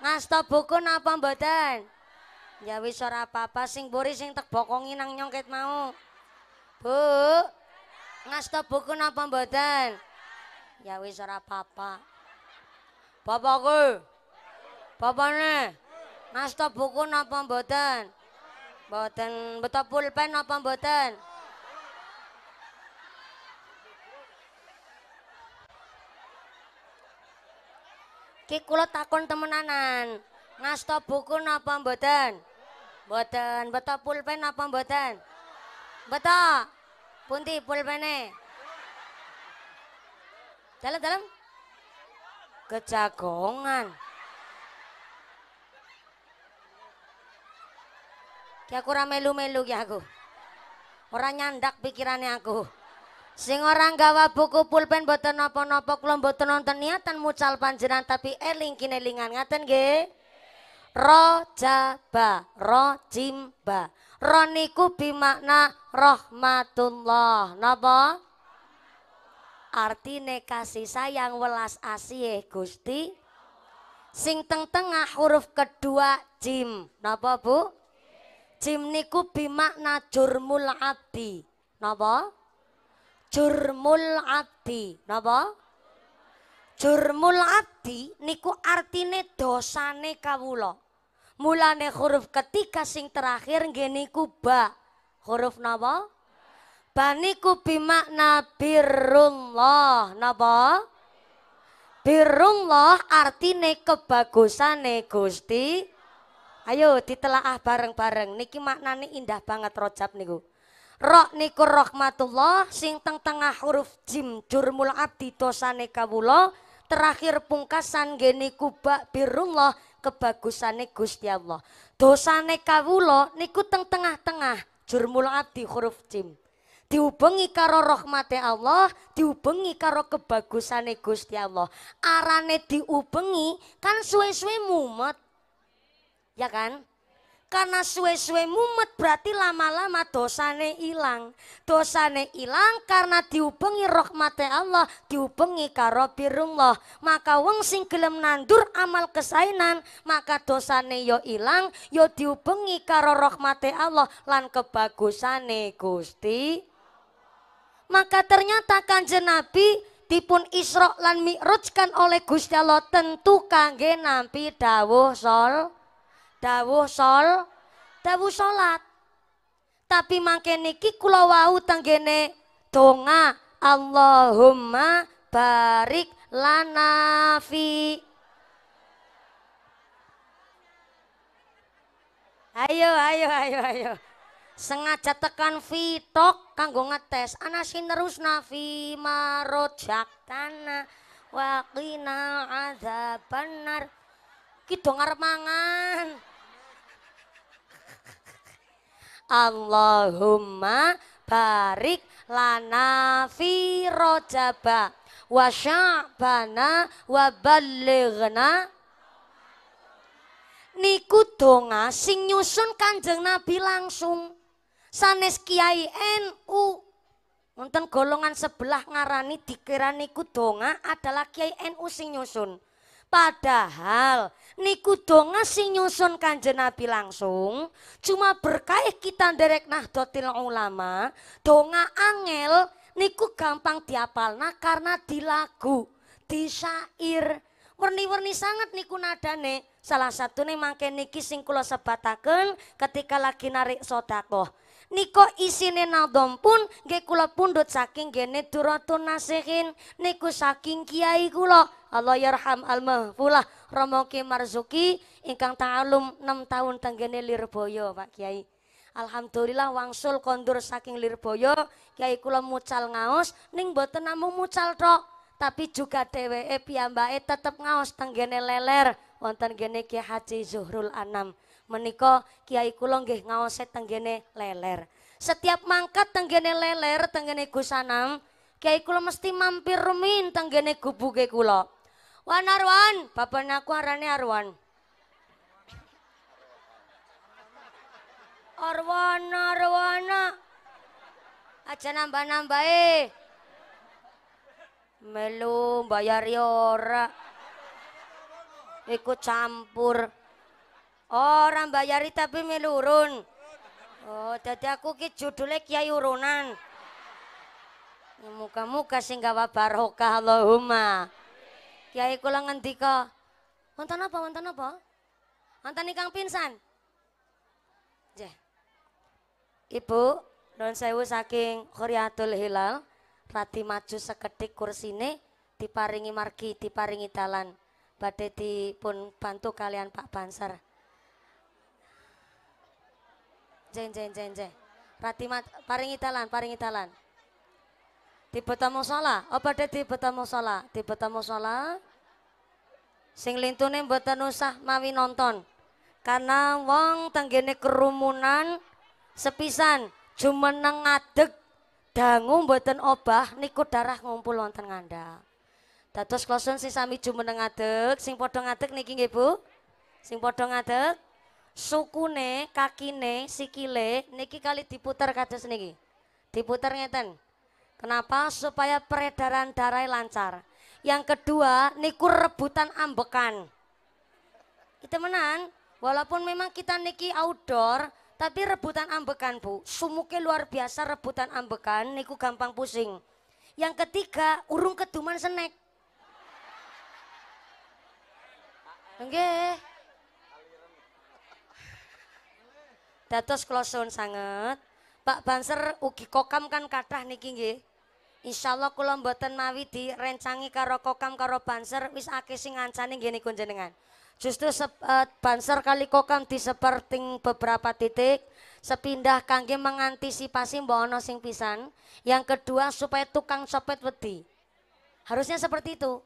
ngasta buku napa mboten? Ya wis ora apa-apa sing buri sing tebokongi nang nyongket mau. Bu. Ngasta buku napa mboten? Ya wis ora apa-apa. Bapakku. Bapakne. Ngasta buku napa mboten? Mboten, beta pulpen napa mboten? Ki kula takon temenanan. ngasto buku napa mboten? Mboten. Beto pulpen apa mboten? Beto. Punti pulpene. Dalam-dalam. Kejagongan. kayak aku ora melu-melu ki aku. orang nyandak pikirannya aku. Sing orang gawa buku pulpen boten nopo-nopo kula boten nonton niatan mucal panjenengan tapi eling lingan ngaten nggih rojaba rojimba roniku bimakna rahmatullah napa artine kasih sayang welas asih Gusti sing teng tengah huruf kedua jim napa Bu jim niku bimakna jurmul abdi napa jurmul abdi napa jurmul abdi niku artine dosane kawula. Mulane huruf ketiga sing terakhir geniku niku ba. Huruf napa? Ba niku bimakna nabo. Napa? Birrullah artine kebagusane Gusti. Ayo ditelaah bareng-bareng. Niki maknane indah banget rojab niku. Rok niku rahmatullah sing teng tengah huruf jim jurmul abdi dosane kawula terakhir pungkasan geni kubak birullah kebagusane Gusti Allah. Dosane kawula niku teng tengah-tengah jurmul ati huruf jim. Diubengi karo rahmate Allah, diubengi karo kebagusane Gusti Allah. Arane diubengi kan suwe-suwe mumet. Ya kan? Karena suwe-suwe mumet berarti lama-lama dosane ilang. Dosane ilang karena diubengi rahmat Allah, diubengi karo birullah. Maka wong sing gelem nandur amal kesainan, maka dosane yo ya hilang, yo ya diubengi karo rahmat Allah lan kebagusane Gusti. Maka ternyata kanjeng Nabi dipun Isra lan Mi'rajkan oleh Gusti Allah tentu kangge nampi dawuh sol dawuh sol dawuh sholat. tapi mangke niki kula wau tenggene donga Allahumma barik lana fi Ayo ayo ayo ayo sengaja tekan fitok kanggo ngetes ana sinerus nafi tanah waqina adzabannar ki do ngarep mangan Allahumma barik lana fi rojaba wa sya'bana wa balighna niku donga sing nyusun Kanjeng Nabi langsung sanes Kiai NU nonton golongan sebelah ngarani dikira niku donga adalah Kiai NU sing nyusun padahal niku donga sing nyusun kanjeng Nabi langsung cuma berkah kita derek Nahdlatul Ulama donga angel niku gampang diapalna karena di lagu di syair warni-warni sangat niku nadane salah satu nih mangke niki sing kula sebataken ketika lagi narik sodakoh niko isine nadom pun ge kula pundhut saking gene duratun nasihin niku saking kiai kula Allah yarham al mahfulah Romoki Marzuki ingkang ta'alum 6 tahun tenggene Lirboyo Pak Kiai Alhamdulillah wangsul kondur saking Lirboyo Kiai kula mucal ngaos ning boten namung mucal tok tapi juga dheweke piyambake tetep ngaos tenggene leler wonten gene Ki Haji Zuhrul Anam meniko kiai kulong gih ngaoset tenggene leler. Setiap mangkat tenggene leler, tenggene gusanam, kiai kulong mesti mampir rumin tenggene gubuke kulo. Wan Arwan, baban aku arane Arwan. Arwana, Arwana. Aja nambah-nambah eh. Melu bayar ikut campur. Orang oh, bayari tapi melurun. Oh, jadi aku ki judulnya Kiai Urunan. Ya, muka-muka sing gawa barokah Allahumma. Kiai kula ngendika, wonten apa wonten apa? Wonten ingkang pingsan. Nggih. Ibu, nuwun sewu saking Khuriatul Hilal, rati maju kursi ini diparingi margi, diparingi talan. badai dipun bantu kalian Pak banser Jeng jeng jeng jeng. mat paring italan, paring italan. Tiba tamu sala, oh, apa deh tiba tamu sala? Tiba tamu sala. Sing lintune mboten usah mawi nonton. Karena wong tenggene kerumunan sepisan jumeneng ngadeg dangu mboten obah niku darah ngumpul wonten ngandhap. Dados kloson sing sami jumeneng ngadeg, sing padha ngadeg niki nggih Bu. Sing padha ngadeg suku sukune, kakine, sikile niki kali diputar kados niki. Diputer ngeten. Kenapa? Supaya peredaran darah lancar. Yang kedua, niku rebutan ambekan. kita menang walaupun memang kita niki outdoor, tapi rebutan ambekan bu, sumuknya luar biasa rebutan ambekan, niku gampang pusing. Yang ketiga, urung keduman senek. Enggak. Dados kula suwun sanget. Pak Banser ugi kokam kan kathah niki nggih. Insyaallah kula mboten mawi direncangi karo kokam karo Banser wis akeh sing ngancani nggih niku jenengan. Justru sep, uh, Banser kali kokam diseperting beberapa titik sepindah kangge mengantisipasi mbok ana sing pisan. Yang kedua supaya tukang copet wedi. Harusnya seperti itu.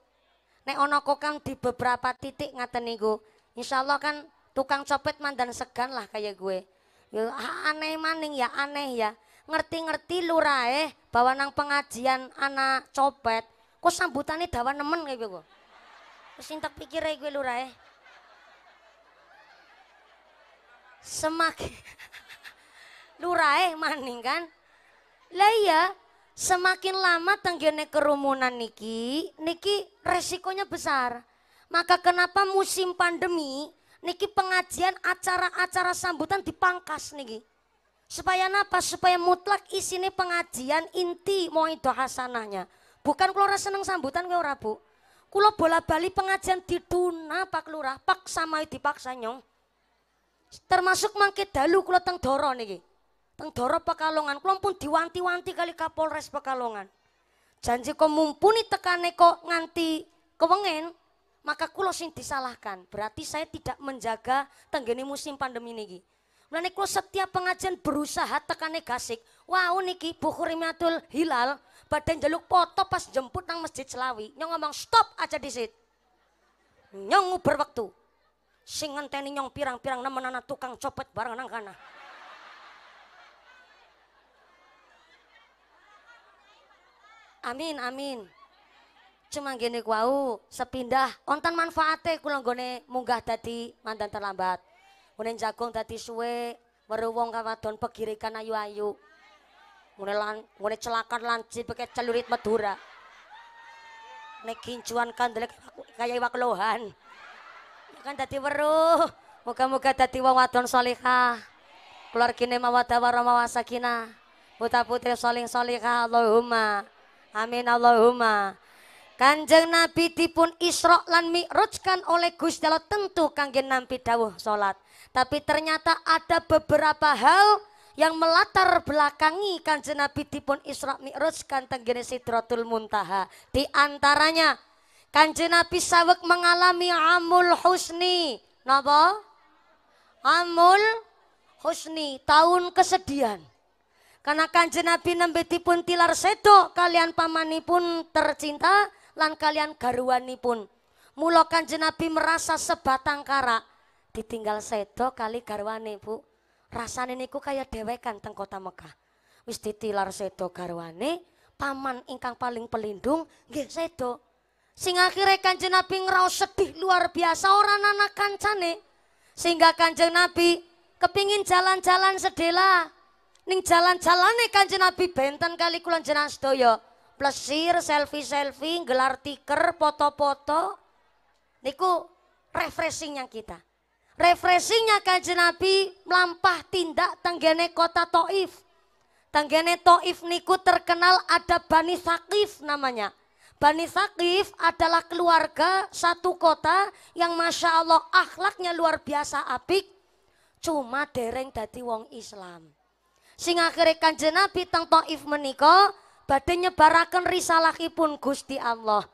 Nek ono kokam di beberapa titik ngaten niku. Insyaallah kan tukang copet mandan segan lah kayak gue. Ya ah, aneh maning ya aneh ya. Ngerti-ngerti lurae eh, bawa nang pengajian anak copet. Kok sambutannya dawa nemen kayak gue. Gitu? Terus tak pikir gue lurae. Eh. Semakin lurae eh, maning kan. Lah iya, semakin lama tenggene kerumunan niki, niki resikonya besar. Maka kenapa musim pandemi niki pengajian acara-acara sambutan dipangkas niki. Supaya napa? Supaya mutlak isine pengajian inti mau itu hasananya. Bukan keluar seneng sambutan gue ora, Bu. Kulo bola-bali pengajian dituna Pak Lurah, pak itu dipaksa nyong. Termasuk mangke dalu kulo teng Doro niki. Teng Doro Pekalongan, kulo pun diwanti-wanti kali Kapolres Pekalongan. Janji kok mumpuni tekane kok nganti kewengen, maka kulo sing disalahkan. Berarti saya tidak menjaga tenggini musim pandemi niki. Mulane kulo setiap pengajian berusaha tekane gasik. Wow niki buku Hilal badan jaluk foto pas jemput nang Masjid Selawi. Nyong ngomong stop aja disit. Nyong nguber waktu. Sing ngenteni nyong pirang-pirang nemenana tukang copet barang nang kana. Amin, amin cuma gini kuau sepindah ontan manfaatnya kula gune munggah tadi mantan terlambat ngene jagung tadi suwe meruwong wong kawadon pegirikan ayu-ayu mulai lan mulai celakan lanci pakai celurit Madura nek kincuan kandel kayak iwak lohan kan tadi weruh muka muka tadi wong wadon keluar kini mawadah warahmah sakinah putra putri saling salihah Allahumma amin Allahumma Kanjeng Nabi dipun Isra lan Mi'rajkan oleh Gusti Allah tentu kangge nampi dawuh salat. Tapi ternyata ada beberapa hal yang melatar belakangi Kanjeng Nabi dipun Isra Mi'rajkan tenggene Sidratul Muntaha. Di antaranya Kanjeng Nabi sawek mengalami amul husni. Napa? Amul husni, tahun kesedihan. Karena Kanjeng Nabi nembeti pun tilar sedo kalian pamanipun tercinta lan kalian garwanipun. Mula Kanjeng Nabi merasa sebatang kara ditinggal sedo kali garwane, Bu. Rasane niku kaya dewekan teng kota Mekah. Wis ditilar sedo garwane, paman ingkang paling pelindung nggih sedo. Sing akhirnya Kanjeng Nabi ngeraos sedih luar biasa ora anak kancane. Sehingga Kanjeng Nabi kepingin jalan-jalan sedela. Ning jalan-jalane Kanjeng Nabi benten kali kulon jenang sedaya plesir, selfie-selfie, gelar tiker, foto-foto. Niku refreshingnya kita. Refreshingnya kanjeng Nabi melampah tindak tenggene kota Toif, Tenggene Toif niku terkenal ada Bani Saqif namanya. Bani Saqif adalah keluarga satu kota yang Masya Allah akhlaknya luar biasa apik. Cuma dereng dadi wong Islam. Sing akhirnya kanjeng Nabi tang Toif menikah badai nyebarakan risalah kipun Gusti Allah.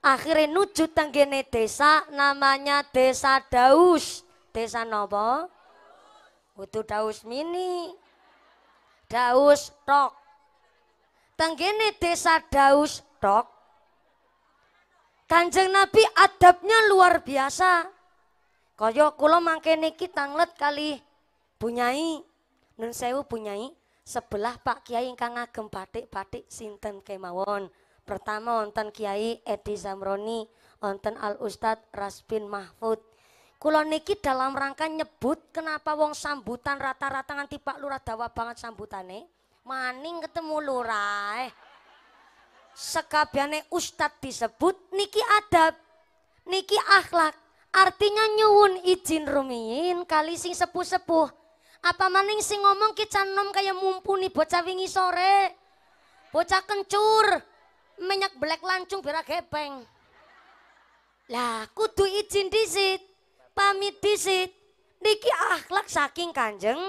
akhirnya nuju tenggene desa namanya Desa Daus. Desa nopo? Kudu Daus mini. Daus tok. Tenggene Desa Daus tok. Kanjeng Nabi adabnya luar biasa. Kaya kula mangkene kita tanglet kali punyai Nun sewu punyai sebelah Pak Kiai ingkang ngagem batik-batik sinten kemawon. Pertama wonten Kiai Edi Zamroni, wonten Al Ustad Raspin Mahfud. Kula niki dalam rangka nyebut kenapa wong sambutan rata-rata nganti Pak Lurah dawa banget sambutane. Maning ketemu lurah. Eh. Sekabiane ustad disebut niki adab, niki akhlak. Artinya nyuwun izin rumiyin kali sing sepuh-sepuh apa maning sing ngomong ki kayak mumpuni bocah wingi sore. Bocah kencur. Minyak black lancung biar gepeng. Lah kudu izin disit. Pamit disit. Niki akhlak saking kanjeng.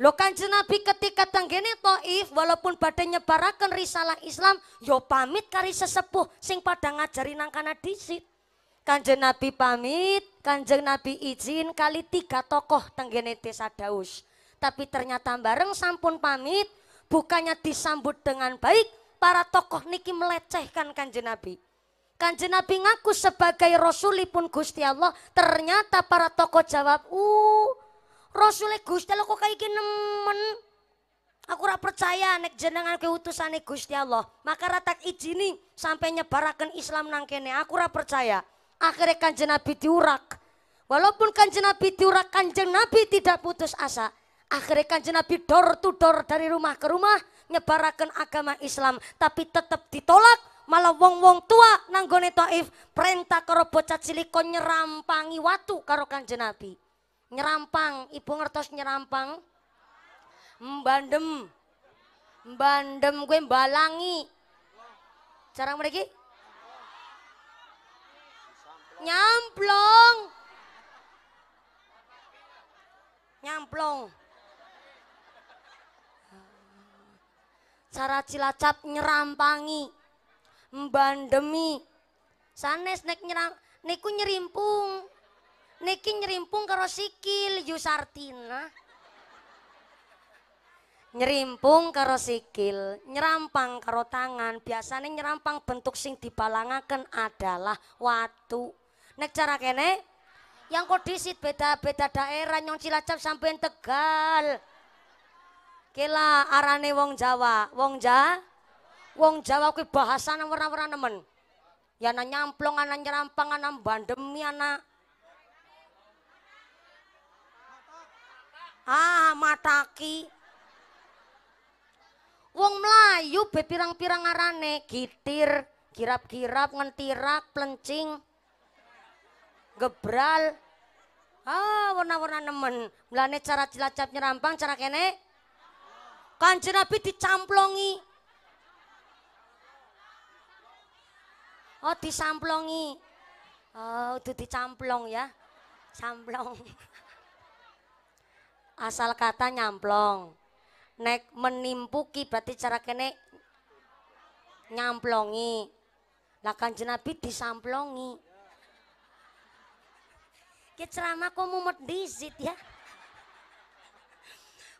lo kanjeng Nabi ketika tenggene toif walaupun badai nyebaraken risalah Islam, yo ya pamit kari sesepuh sing padha ngajarin nang kana disit. Kanjeng Nabi pamit, Kanjeng Nabi izin kali tiga tokoh tenggene desa Daus. Tapi ternyata bareng sampun pamit, bukannya disambut dengan baik, para tokoh niki melecehkan Kanjeng Nabi. Kanjeng Nabi ngaku sebagai Rasulipun Gusti Allah, ternyata para tokoh jawab, "Uh, Rasulnya Gusti Allah kok kayak gini nemen?" Aku ora percaya nek jenengan keutusane Gusti Allah. Maka ratak izini sampai nyebarakan Islam nangkene Aku ora percaya akhirnya kanjeng Nabi diurak. Walaupun kanjeng Nabi diurak, kanjeng Nabi tidak putus asa. Akhirnya kanjeng Nabi door to door dari rumah ke rumah nyebarakan agama Islam. Tapi tetap ditolak malah wong-wong tua nanggone Taif perintah karo bocah cilik nyerampangi watu karo kanjeng Nabi. Nyerampang, ibu ngertos nyerampang? Mbandem. Bandem gue balangi. Cara mereka Nyamplong. Nyamplong. Cara Cilacap nyerampangi, mbandemi. Sanes nek nyerang, niku nyerimpung. Niki nyerimpung karo sikil Yusartina. Nyerimpung karo sikil, nyerampang karo tangan, biasanya nyerampang bentuk sing dibalangaken adalah watu. Nek cara kene yang kok disit beda-beda daerah nyong Cilacap sampean Tegal. Kela arane wong Jawa, wong ja, wong Jawa kuwi bahasane warna-warna nemen. Ya ana nyamplong, ana nyerampang, ana bandemi, Ah, mataki. Wong Melayu bepirang pirang arane gitir, kirap-kirap ngentirak, plencing gebral. Ah, warna-warna nemen. Mulane cara Cilacap nyerampang cara kene Kanjeng Nabi dicamplongi. Oh, disamplongi. Oh, itu dicamplong ya. Samplong. Asal kata nyamplong. Nek menimpuki berarti cara kene nyamplongi. Lah kanjeng Nabi disamplongi pakai celana kok mumet dizit ya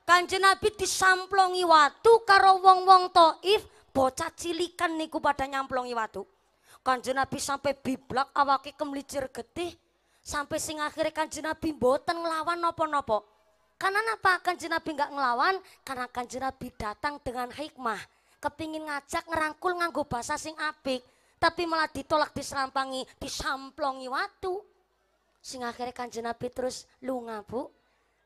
Kanjeng Nabi disamplongi watu karo wong-wong Taif, bocah cilikan niku pada nyamplongi watu. Kanjeng Nabi sampai biblak awake kemlicir getih, sampai sing akhirnya Kanjeng Nabi mboten nglawan nopo-nopo Karena apa? Kanjeng Nabi nggak ngelawan karena Kanjeng Nabi datang dengan hikmah, kepingin ngajak ngerangkul nganggo bahasa sing apik, tapi malah ditolak diserampangi, disamplongi watu sing akhirnya kanjeng Nabi terus lunga bu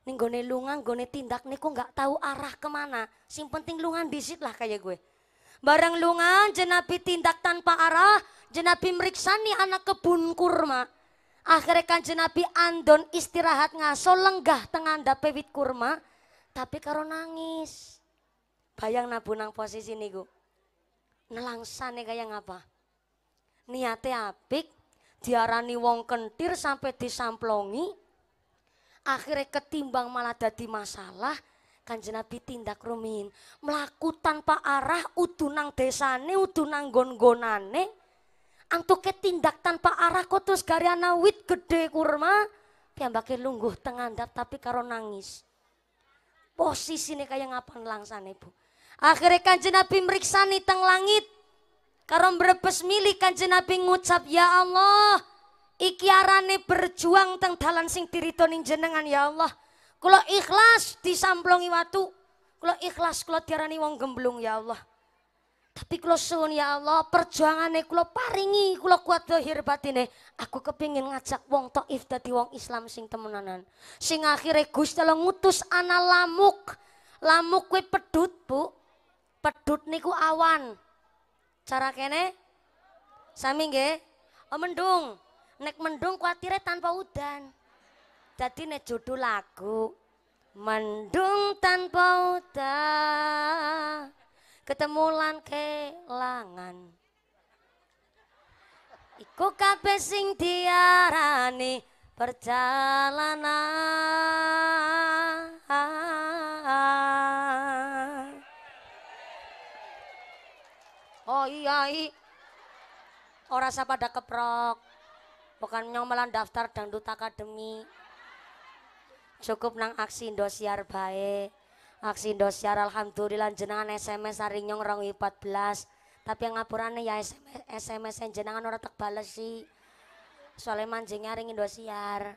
ning gone lunga gone tindak niku nggak tahu arah kemana sing penting lunga disit lah kayak gue barang lunga jenapi tindak tanpa arah jenapi meriksa nih anak kebun kurma akhirnya kan jenapi andon istirahat ngaso lenggah tengan wit kurma tapi karo nangis bayang nabu nang posisi niku nelangsane kayak ngapa niatnya apik diarani wong kentir sampai disamplongi akhirnya ketimbang malah dadi masalah Kanjeng Nabi tindak rumin melakukan tanpa arah udunang desane udunang nang gon ketindak tindak tanpa arah kok terus gari wit gede kurma piyambake lungguh tengandap tapi karo nangis posisi posisine kayak ngapan langsane Bu akhirnya kanjeng Nabi nih teng langit karena berpes milikan kanjeng Nabi ngucap ya Allah. Iki berjuang teng dalan sing diritoning jenengan ya Allah. Kalau ikhlas disamplongi watu. kalau ikhlas kula diarani wong gemblung ya Allah. Tapi kula suwun ya Allah, perjuangannya kula paringi, kula kuat dohir batine. Aku kepingin ngajak wong Taif dadi wong Islam sing temenanan. Sing akhirnya Gusti Allah ngutus ana lamuk. Lamuk kuwi pedut, Bu. Pedut niku awan. Cara kene sami nggih. Oh, mendung. Nek mendung kuatire tanpa udan. Jadi nek judul lagu Mendung tanpa udan ketemu lan kelangan. Iku kabeh sing diarani perjalanan. Oh iya, i. Orang oh, saya pada keprok. Bukan nyomelan daftar dangdut akademi. Cukup nang aksi Indosiar baik, Aksi Indosiar alhamdulillah jenengan SMS hari nyong rong 14. Tapi yang ngapurane ya SMS SMS yang jenangan orang tak bales sih. Soalnya mancingnya ring Indosiar.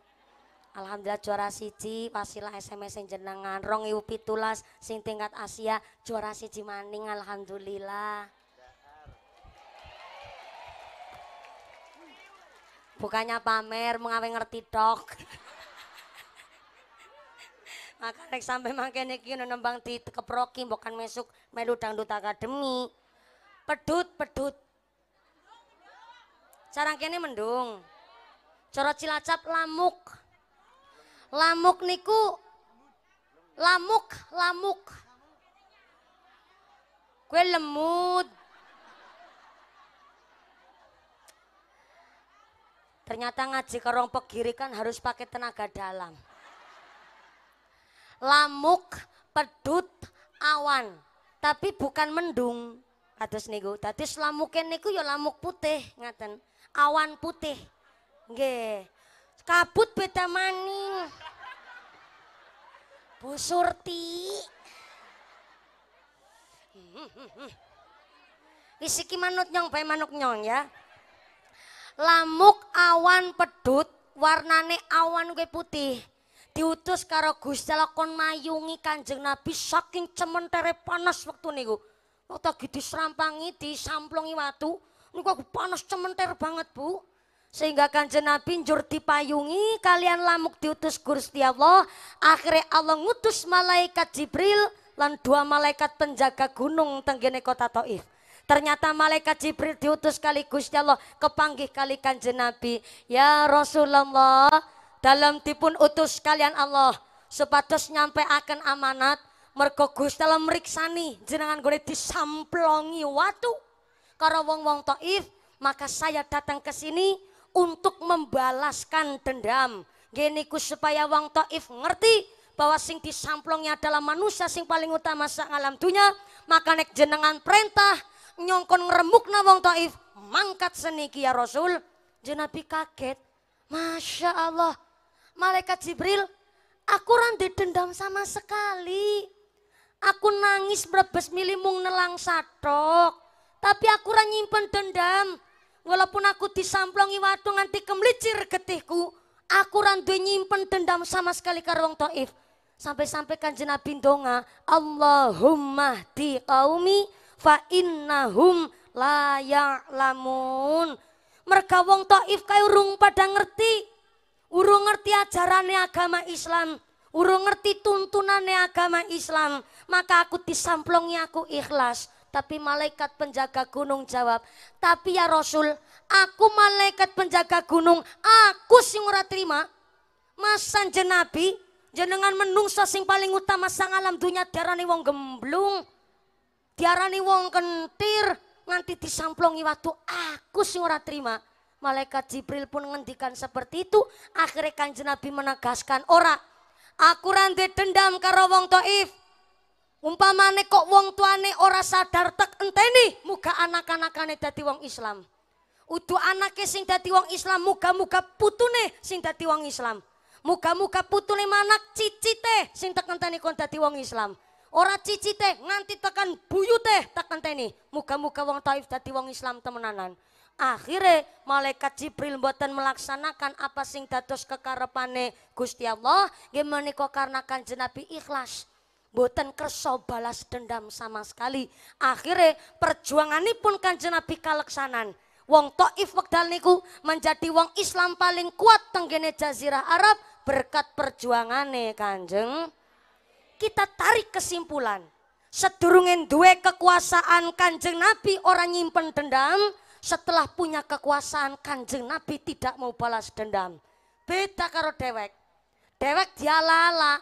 Alhamdulillah juara siji pastilah SMS yang jenangan rong upi pitulas sing tingkat Asia juara siji maning alhamdulillah bukannya pamer mengawe ngerti dok maka rek sampai makin iki nembang di keproki bukan mesuk melu dangdut akademi pedut pedut sarang kene mendung cara cilacap lamuk lamuk niku lamuk lamuk gue lemut Ternyata ngaji kerong pegiri kan harus pakai tenaga dalam. Lamuk, pedut, awan. Tapi bukan mendung. atas niku. tapi selamuknya niku ya lamuk putih ngaten. Awan putih. Nge. Kabut beda maning. Bu Surti. Hmm, hmm, hmm. Wis iki manut nyong bae manuk nyong ya lamuk awan pedut warnane awan gue putih diutus karo Gusti Allah kon mayungi Kanjeng Nabi saking cementere panas wektu niku wektu gitu serampangi disamplongi watu niku aku panas cementer banget Bu sehingga kanjeng Nabi njur dipayungi kalian lamuk diutus Gusti Allah akhirnya Allah ngutus malaikat Jibril lan dua malaikat penjaga gunung tenggene kota Taif Ternyata malaikat Jibril diutus kali Gusti Allah kepanggih kali kanjeng Nabi. Ya Rasulullah, dalam dipun utus kalian Allah sepados nyampe akan amanat mergo Gusti Allah meriksani jenengan gore disamplongi watu karo wong-wong Taif, maka saya datang ke sini untuk membalaskan dendam. Geniku supaya wong Taif ngerti bahwa sing disamplongnya adalah manusia sing paling utama sak alam dunia, maka nek jenengan perintah nyongkon ngeremuk na wong Taif. Mangkat seniki ya Rasul. Jenabi kaget. Masya Allah. Malaikat Jibril, aku rande dendam sama sekali. Aku nangis brebes milimung nelang sadok. Tapi aku ra nyimpen dendam. Walaupun aku disamplongi watu nganti kemlicir getihku, aku ra nyimpen dendam sama sekali karo wong Taif sampai-sampai kan Nabi ndonga Allahumma di kaumi fa innahum la ya'lamun. Mereka wong Taif kae urung pada ngerti. Urung ngerti ajarannya agama Islam, urung ngerti tuntunannya agama Islam, maka aku disamplongi aku ikhlas. Tapi malaikat penjaga gunung jawab, tapi ya Rasul, aku malaikat penjaga gunung, aku sing ora terima. Masan jenabi, jenengan menungso sing paling utama sang alam dunia darani wong gemblung diarani wong kentir nganti disamplongi waktu aku sing ora terima malaikat Jibril pun ngendikan seperti itu akhirnya kanjeng Nabi menegaskan ora aku rande dendam karo wong toif umpamane kok wong tuane ora sadar tek enteni muka anak-anakane dadi wong Islam udu anaknya sing dadi wong Islam muka muga putune sing dadi wong Islam muka muga putune manak cicite sing tak nentani kon dadi wong Islam Ora cici teh nganti tekan buyu teh tekan nih muka muka wong Taif tadi wong Islam temenanan. Akhirnya malaikat Jibril buatan melaksanakan apa sing dados kekarepane Gusti Allah gimana kok karena kan ikhlas. buatan kerso balas dendam sama sekali. Akhirnya pun kan jenapi kaleksanan. Wong Taif wakdal niku menjadi wong Islam paling kuat tenggene jazirah Arab berkat perjuangane Kanjeng kita tarik kesimpulan sedurungin duwe kekuasaan Kanjeng Nabi orang nyimpen dendam, setelah punya kekuasaan Kanjeng Nabi tidak mau balas dendam. Beda karo dewek. Dewek dia lala,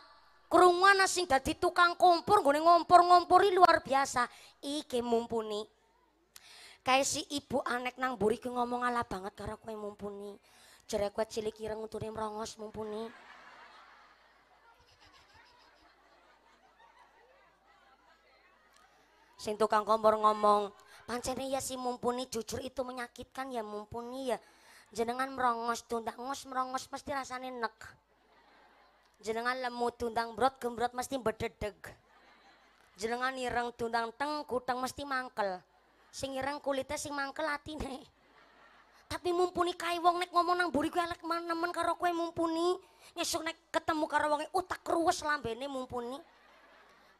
kerungan sing dadi tukang kompor gue ngompor-ngompori luar biasa. Iki mumpuni. Kayak si ibu anek nang buri ngomong ala banget karo kue mumpuni. Jere kowe cilik ireng utune merongos mumpuni. sing tukang kompor ngomong pancen ya si mumpuni jujur itu menyakitkan ya mumpuni ya jenengan merongos tundang ngos merongos pasti rasanya nek jenengan lemut tundang brot gembrot mesti bededeg jenengan ireng tundang teng kuteng mesti mangkel sing ireng kulitnya sing mangkel atine tapi mumpuni kae wong nek ngomong nang buri kuwi elek nemen karo kowe mumpuni ngesuk nek ketemu karo wonge utak ruwes lambene mumpuni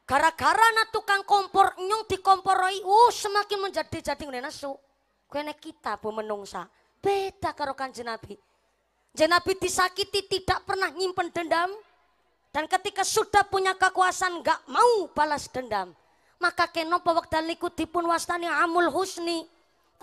Gara-gara na tukang kompor nyung di kompor roi, uh semakin menjadi-jadi ngene nesu. nek kita bu menungsa, beda karo kan Nabi. Jenabi disakiti tidak pernah nyimpen dendam dan ketika sudah punya kekuasaan nggak mau balas dendam maka dan wekdal di dipun wastani amul husni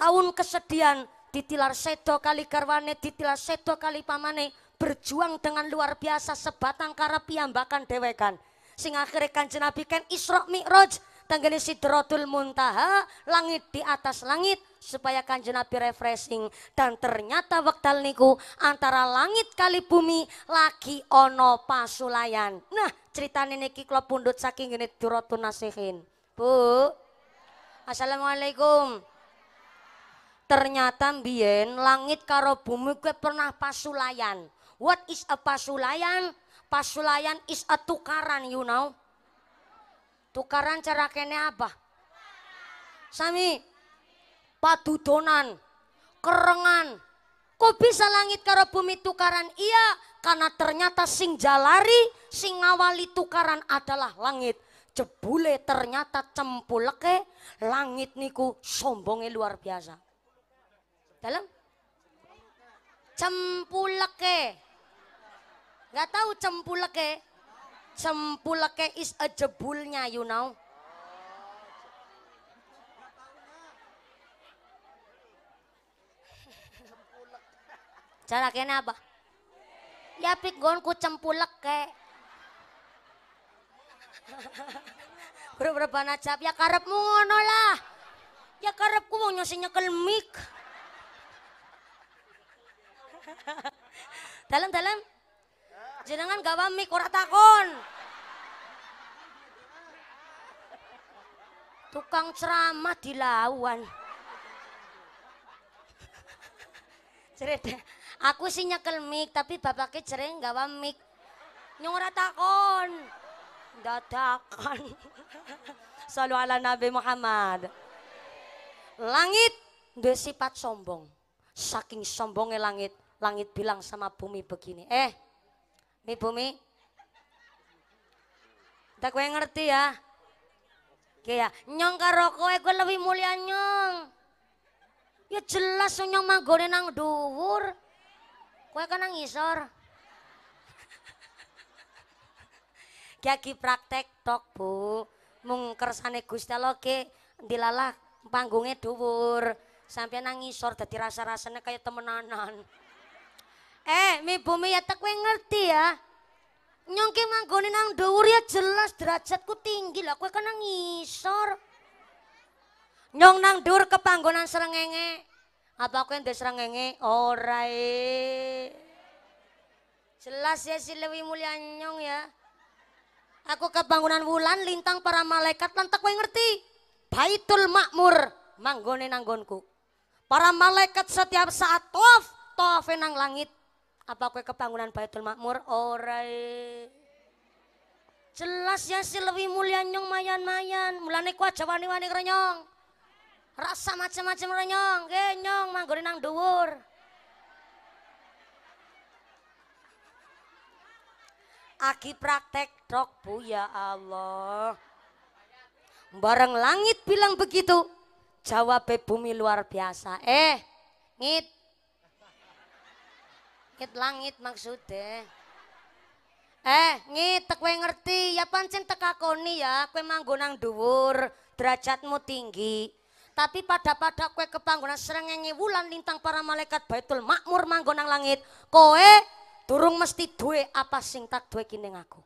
tahun kesedihan ditilar sedo kali karwane, ditilar sedo kali pamane berjuang dengan luar biasa sebatang karapiam bahkan dewekan sing akhirnya kanjeng Nabi kan Isra Mi'raj tanggane Sidratul Muntaha langit di atas langit supaya kanjeng Nabi refreshing dan ternyata wektal niku antara langit kali bumi lagi ono pasulayan nah ceritane niki kula pundut saking ngene Duratun Nasihin Bu Assalamualaikum ternyata mbien langit karo bumi gue pernah pasulayan what is a pasulayan Pasulayan is a tukaran, you know. Tukaran cara kene apa? Sami, padudonan, kerengan. Kok bisa langit karo bumi tukaran? Iya, karena ternyata sing jalari, sing ngawali tukaran adalah langit. Jebule ternyata cempuleke, langit niku sombongnya luar biasa. Dalam? Cempuleke. Gak tahu cempuleke. Cempuleke is a jebulnya, you know. Cara kena apa? Ya pikgon ku cempulek ke. Bro berbana cap ya karepmu ngono lah. Ya karepku wong nyosi nyekel mik. Dalam-dalam Jenengan gawa mik ora takon. Tukang ceramah dilawan. Cerita, aku sih nyekel mik tapi bapaknya cereng gawa mik. Nyong takon. Dadakan. Salu ala Nabi Muhammad. Langit dua sifat sombong. Saking sombongnya langit, langit bilang sama bumi begini, eh mi bumi tak kue ngerti ya kaya nyong karo kowe kue lebih mulia nyong ya jelas nyong manggone nang duwur kue kan nang isor kaya praktek tok bu mung kersane gusti lo ke dilalah panggungnya duwur sampai nang isor dati rasa-rasanya kayak temenanan Eh, mi bumi ya tak kue ngerti ya. Nyong manggoni manggone nang dhuwur ya jelas derajatku tinggi lah Kue kan ngisor. Nyong nang dhuwur kepanggonan serengenge. Apa kue ndek serengenge? Ora e. Jelas ya si Lewi Mulya Nyong ya. Aku kebangunan wulan lintang para malaikat lantak kue ngerti. Baitul Makmur manggone nanggonku. Para malaikat setiap saat tof, tofe nang langit. Apa kue kebangunan Baitul Makmur? Orai. E. Jelas ya si lebih mulia nyong mayan-mayan. Mulane ku aja wani-wani krenyong. Rasa macam-macam renyong. genyong nyong manggone nang dhuwur. Aki praktek dok bu ya Allah. Bareng langit bilang begitu. Jawab bumi luar biasa. Eh, ngit Ket langit maksudnya. Eh, ngit, kue ngerti, ya pancen tekakoni ya, kue manggonang dhuwur, derajatmu tinggi. Tapi pada-pada kue kepanggonan serengengi wulan lintang para malaikat baitul makmur manggonang langit, Kowe durung mesti duwe apa sing tak duwe kini aku.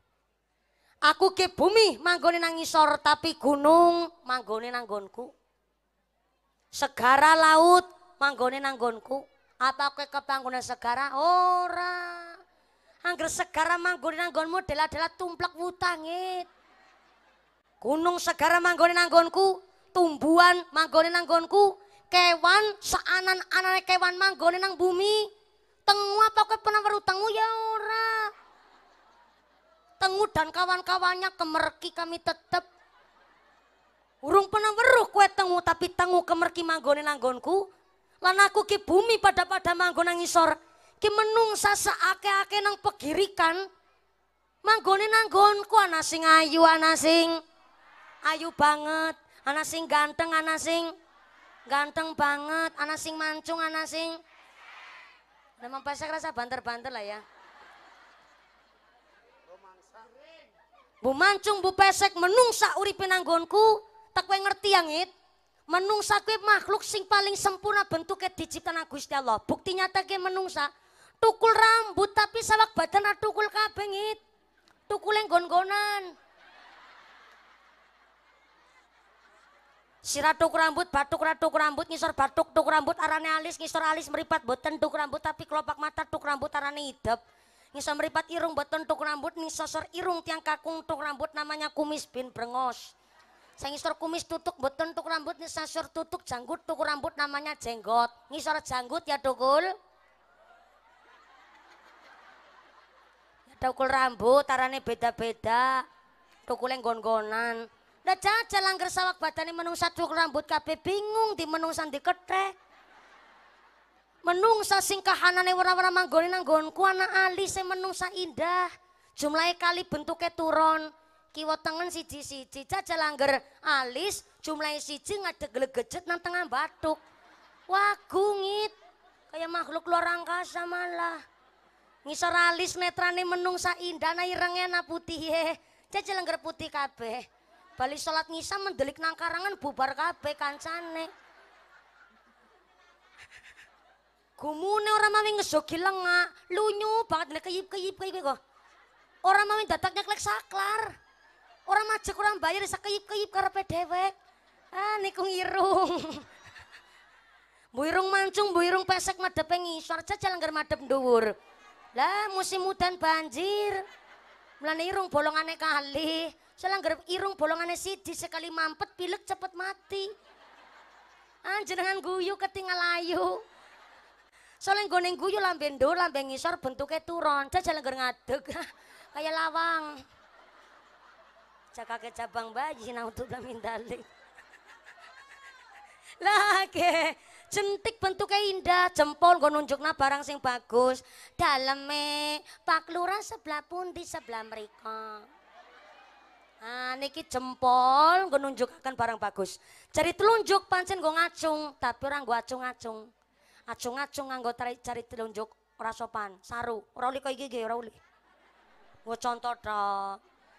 Aku ke bumi manggone nang ngisor, tapi gunung manggone nang gonku. Segara laut manggone nang gonku. Apa kue kepanggungan segara? Ora. Angger segara manggone nanggonmu adalah adalah tumplek wutangit. Gunung segara manggone nanggonku tumbuhan manggone nanggonku kewan seanan-anane kewan manggone nang bumi. Tengu apa kue pernah baru tengu ya ora. Tengu dan kawan-kawannya kemerki kami tetep Urung pernah weruh kue tengu tapi tengu kemerki manggone nanggonku. Lan aku ki bumi pada-pada manggon ngisor Ki menungsa seake ake nang pegirikan. Manggone nanggonku ana sing ayu, ana sing ayu banget, ana sing ganteng, ana sing ganteng banget, ana sing mancung, ana sing Memang pesek rasa banter-banter lah ya. Bu mancung, bu pesek menungsa uripin nanggonku, tak ngerti yang it menungsa kue makhluk sing paling sempurna bentuknya diciptakan Gusti Allah. Bukti nyata kue menungsa tukul rambut tapi sawak badan tukul kabengit, tukul yang gongonan Sirat tuk rambut, batuk ratuk rambut, ngisor batuk tuk rambut arane alis, ngisor alis meripat boten tuk rambut tapi kelopak mata tuk rambut arane hidup. Ngisor meripat irung boten tuk rambut, ngisor irung tiang kakung tuk rambut namanya kumis bin brengos. Saya istor kumis tutuk, beton tuk rambut, nih, sasur tutuk, janggut tuk rambut namanya jenggot. Ngisor janggut ya dukul. Ya dukul rambut, tarane beda-beda. dukul yang gonan Udah jajal langgar sawak badane menungsa satu rambut kape bingung di menungsa diketek. Menungsa sing kahanane warna-warna manggone nang anak ali sing menungsa indah. jumlahnya kali bentuknya turun. kiwa tengen siji-siji jajal alis jumlahnya siji ngadeg legejet nang tengah batuk gungit, kaya makhluk luar angkasa malah ngisor alis netrane menungsa sa indah na ireng putih jajal putih kabeh bali sholat ngisa mendelik nang karangan bubar kabeh kancane Kumune ora mawe ngesogi lengak, lunyu banget nek kayip kayip kayip kok. Ora mami dataknya klek saklar. orang majek, kurang bayar bisa keip keip karena pedewek ah nikung irung buirung mancung buirung pesek madep ngisor caca langgar madep dur lah musim mudan banjir melani irung bolongane kali selanggar irung bolongane sidi sekali mampet pilek cepet mati anjenengan ah, guyu ketinggal layu soalnya goning guyu lambendo lambeng ngisor bentuknya turon. caca langgar ngadeg kaya lawang kakek cabang bayi nah, untuk min dzalik lagi jentik bentuknya indah jempol gue na barang sing bagus daleme pak lurah sebelah pun di sebelah mereka nah niki jempol gue nunjuk akan barang bagus cari telunjuk pancen gue ngacung tapi orang gue acung-acung acung-acung nganggo cari, telunjuk rasopan sopan saru rauli uli kok rauli. gue contoh dong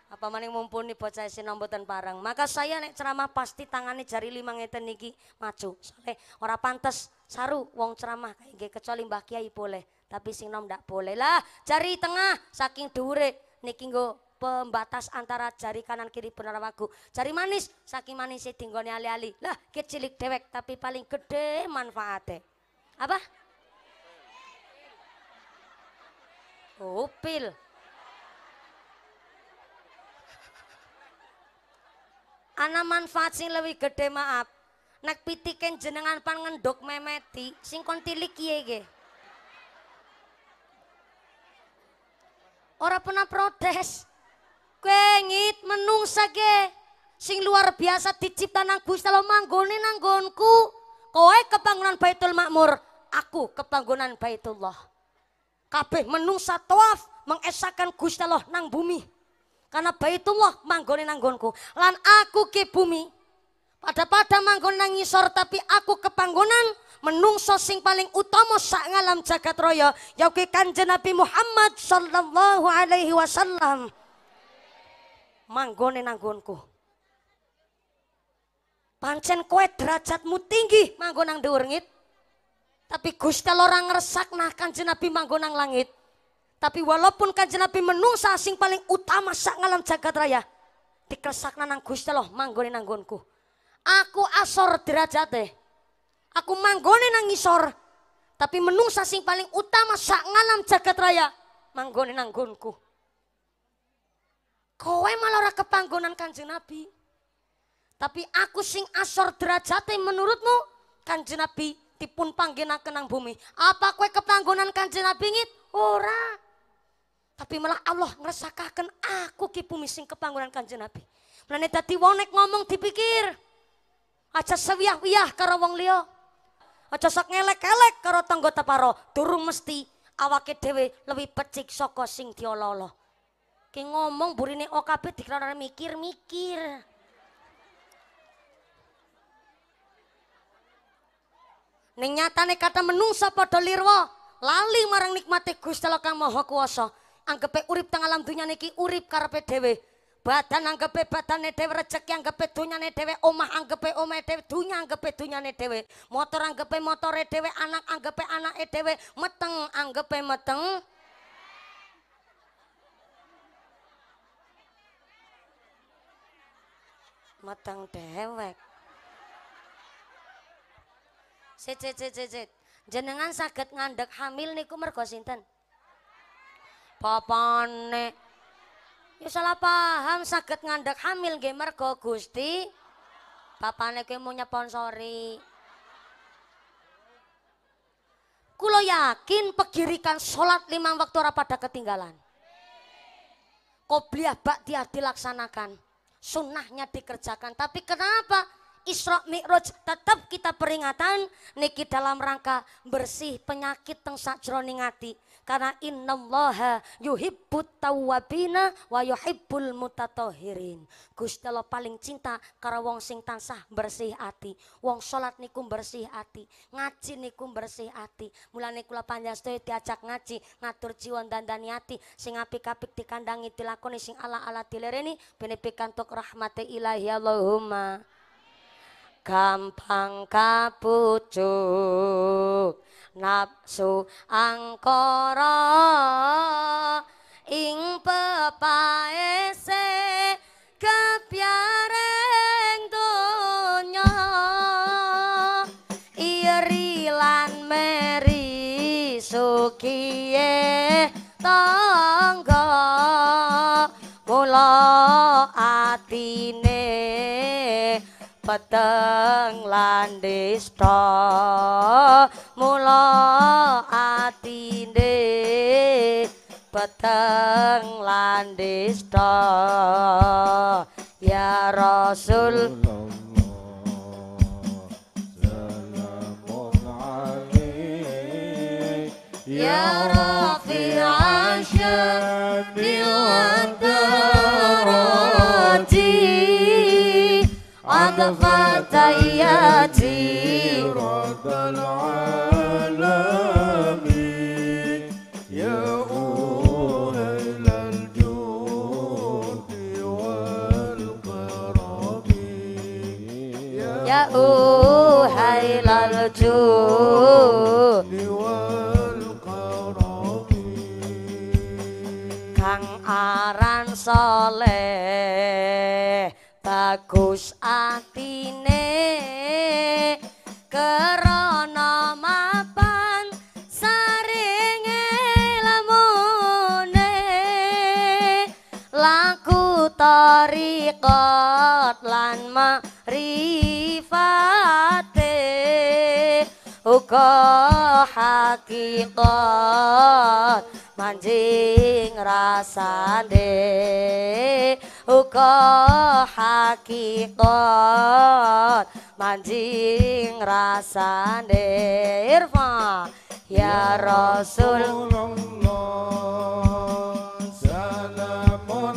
apa maning mumpuni bocah si nombotan parang Maka saya nek ceramah pasti tangannya jari lima ngeten niki maju. soalnya ora pantas saru wong ceramah kayak nggih kecuali Mbah Kiai boleh, tapi sing nom ndak boleh. Lah, jari tengah saking dure niki nggo pembatas antara jari kanan kiri bener wagu. Jari manis saking manis si e tinggonya ali-ali. Lah, kecilik dewek tapi paling gede manfaatnya. Apa? Upil. ana manfaat sing lebih gede maaf nek pitiken jenengan pan ngendok memeti sing kon tilik kiye Orang ora pernah protes kengit menungsa ge sing luar biasa dicipta nang Gusti Allah manggone nang gonku. kowe kebangunan Baitul Makmur aku kebangunan Baitullah kabeh menungsa tawaf mengesahkan Gusti Allah nang bumi karena Baitullah manggone nanggonku. Lan aku ke bumi. Pada pada manggon nang ngisor tapi aku ke kepanggonan menungso sing paling utama sak ngalam jagat raya Yauke kanjeng Nabi Muhammad sallallahu alaihi wasallam manggone nanggonku pancen kue derajatmu tinggi manggon nang dhuwur tapi Gusti orang resak nah kanjeng Nabi manggon nang langit tapi walaupun kanjeng Nabi menungsa sing paling utama sak ngalam jagat raya. Dikresakna nang Gusti loh manggone nang Aku asor derajate. Aku manggone nang Tapi menungsa sing paling utama sak ngalam jagat raya manggone nang Kowe malora ora kepanggonan Kanjeng Nabi. Tapi aku sing asor derajate menurutmu Kanjeng Nabi tipun panggenaken nang bumi. Apa kowe kepanggonan Kanjeng Nabi ngit? Ora. Tapi malah Allah ngeresakakan aku ki pumising kepanguran kanjeng Nabi. Mulane tadi wong nek ngomong dipikir. Aja sewiah-wiah karo wong liya. Aja sok ngelek-elek karo tangga teparo. Durung mesti awake dhewe lebih pecik soko sing diololo. Ki ngomong burine OKB dikelarane mikir-mikir. Ning nyatane kata menungsa padha lirwa, lali marang nikmate Gusti Allah kang Maha Kuwasa anggepe urip teng alam dunia niki urip karepe dhewe. Badan anggepe badane dhewe, rejeki anggepe dunyane dhewe, omah anggepe omah dhewe, dunya anggepe dunyane dhewe, motor anggepe motore dhewe, anak anggepe anake dhewe, meteng anggepe meteng. Meteng dewek. Sit sit sit sit. Jenengan saged ngandhek hamil niku mergo sinten? papane ya salah paham sakit ngandek hamil gamer kok Gusti papane kuwi mau nyeponsori Kulo yakin pegirikan sholat lima waktu ora pada ketinggalan. bak dia dilaksanakan. Sunnahnya dikerjakan. Tapi kenapa Isra Mi'raj tetap kita peringatan niki dalam rangka bersih penyakit teng sajroning ati karena innallaha yuhibbut tawwabina wa yuhibbul mutatohirin Gusti Allah paling cinta karena wong sing tansah bersih hati, wong sholat niku bersih hati, ngaji niku bersih ati mulane kula panjenengan diajak ngaji ngatur jiwa dandani ati sing apik-apik dikandangi dilakoni sing ala-ala dilereni bene pikantuk rahmati ilahi Allahumma gampang kapucuk nafsu angkara ing pepaese kepiareng donya iri lan meri sukiye tangga mula atine peteng lan distro mula ati atine peteng landhes ya rasul قد فتياتي رب العالمين يا أهل الجود والكرم يا أهل الجود والكرم كان أران صالح bagus kot lan ma'rifate Uga hakikat manjing rasane Uga hakikat manjing rasane Irfa Ya Rasulullah Salamun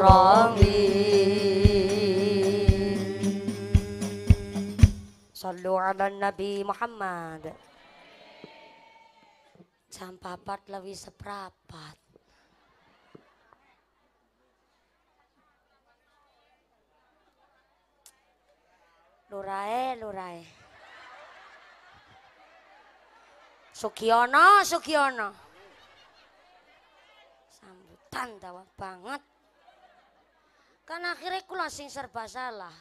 wrong Sallu ala Nabi Muhammad Jam papat lebih seprapat Lurae, lurae Sugiono, Sugiono Sambutan dawa banget Kan akhirnya kula sing serba salah.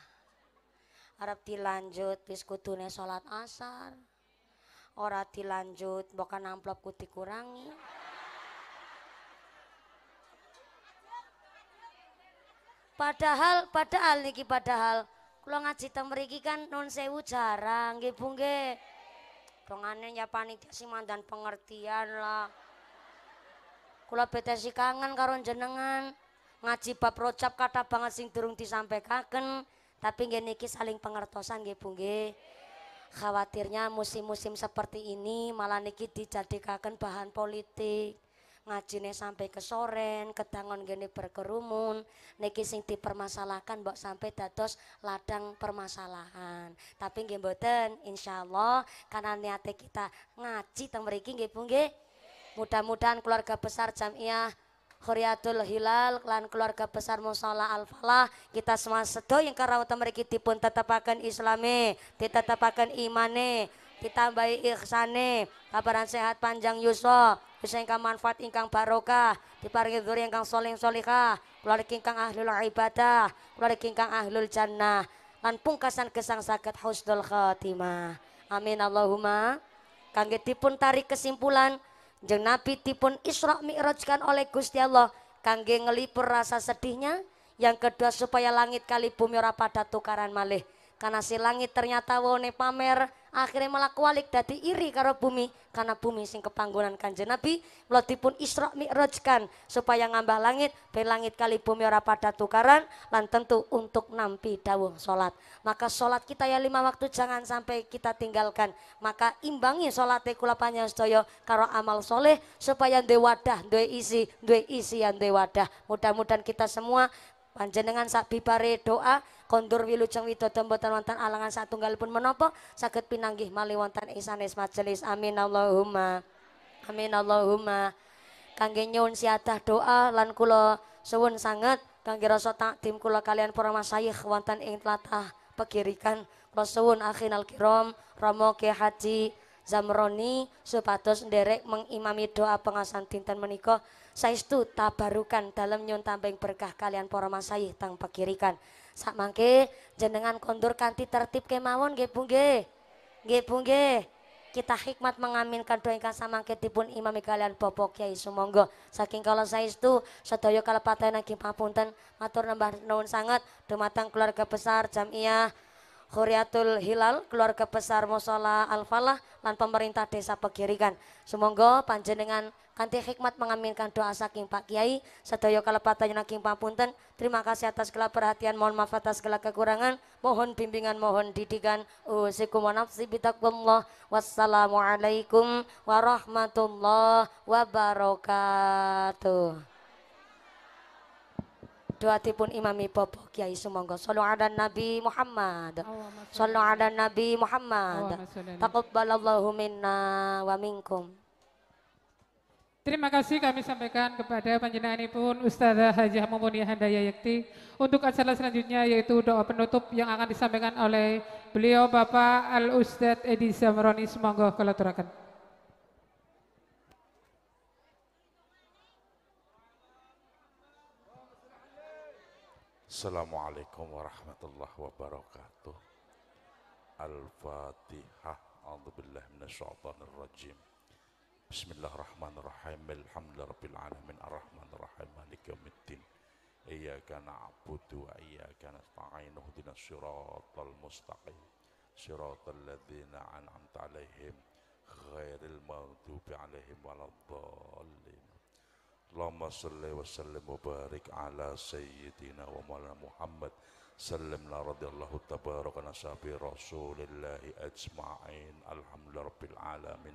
harap dilanjut bis kudune sholat asar. Ora dilanjut bukan amplop ku dikurangi. Padahal padahal niki padahal kalau ngaji temeriki kan non sewu jarang gitu pengannya nggih. ya panitia si mandan pengertian lah. kalau bete si kangen karun jenengan ngaji bab rojab kata banget sing durung disampaikan tapi gini niki saling pengertosan gini Bu khawatirnya musim-musim seperti ini malah niki dijadikan bahan politik ngajine sampai ke sore, kedangon gene berkerumun, niki sing dipermasalahkan mbok sampai dados ladang permasalahan. Tapi nggih mboten, insyaallah karena niate kita ngaji teng mriki nggih nggih. Mudah-mudahan keluarga besar jamiah Khuryatul Hilal lan keluarga besar Musola Al Falah kita semua sedaya ingkang rawuh mriki dipun tetepaken islame, ditetepaken imane, ditambahi ikhsane, kabaran sehat panjang yuso, bisa ingkang manfaat ingkang barokah, diparingi dzuri ingkang soling solika, keluarga ingkang ahlul ibadah, keluarga ingkang ahlul jannah, lan pungkasan gesang sakit husnul khatimah. Amin Allahumma. Kangge dipun tarik kesimpulan Jeng Nabi dipun Isra Mi'rajkan oleh Gusti Allah kangge ngelipur rasa sedihnya. Yang kedua supaya langit kali bumi ora pada tukaran malih karena si langit ternyata wone pamer akhirnya malah kualik dati iri karo bumi karena bumi sing kepanggonan kanje Nabi mula dipun Isra Mi'rajkan supaya ngambah langit ben langit kali bumi ora pada tukaran lan tentu untuk nampi dawuh salat maka salat kita ya lima waktu jangan sampai kita tinggalkan maka imbangi salate kula panjenengan karo amal soleh supaya duwe wadah duwe isi duwe isi yang duwe wadah mudah-mudahan kita semua panjenengan sak bibare doa kondur wilujeng widodo mboten wonten alangan satunggalipun menapa saged pinanggih malih wonten ing sanes majelis amin Allahumma amin Allahumma kangge nyuwun siadah doa lan kula suwun sanget kangge rasa takdim kula kalian para masayikh wonten ing tlatah pegirikan kula suwun akhinal kiram Romo Ki Haji Zamroni supados nderek mengimami doa pengasan dinten menika saestu tabarukan dalam nyun tambeng berkah kalian para masayih tang pegirikan Sak mangke jenengan kondur kanti tertib kemawon nggih Bu nggih. Kita hikmat mengaminkan doa ingkang samangke dipun imami kalian Bapak Kiai sumangga saking kala saestu sedaya kalepatan nggih papunten matur nambah nuwun sanget dumateng keluarga besar jamiah Khuryatul Hilal, keluarga besar Musola Al-Falah, dan pemerintah desa Pegirikan. Semoga panjenengan kanti hikmat mengaminkan doa saking Pak Kiai, sedaya kalepatan saking pampunten. Terima kasih atas segala perhatian, mohon maaf atas segala kekurangan, mohon bimbingan, mohon didikan. Usikum wa nafsi bitaqwallah. Wassalamualaikum warahmatullahi wabarakatuh doatipun imami Popo kiai sumonggo sallu ala nabi Muhammad sallu ala nabi Muhammad taqabbalallahu minna wa minkum Terima kasih kami sampaikan kepada panjenengan pun Ustazah Haji Mumuni Handaya Yakti untuk acara selanjutnya yaitu doa penutup yang akan disampaikan oleh beliau Bapak Al Ustadz Edi Zamroni semoga kalau terakan. Assalamualaikum warahmatullahi wabarakatuh. Al-Fatihah. A'udzu billahi minasyaitonir rajim. Bismillahirrahmanirrahim. Alhamdulillahirabbil alamin arrahmanir rahim maliki yaumiddin. Iyyaka na'budu wa iyyaka nasta'in. Ihdinas siratal mustaqim. Siratal ladzina an'amta 'alaihim ghairil maghdubi 'alaihim waladdallin. Allahumma salli wa sallim wa barik ala sayyidina wa maulana Muhammad sallim la radiyallahu tabaraka nasabi rasulillahi ajma'in alhamdulillah rabbil alamin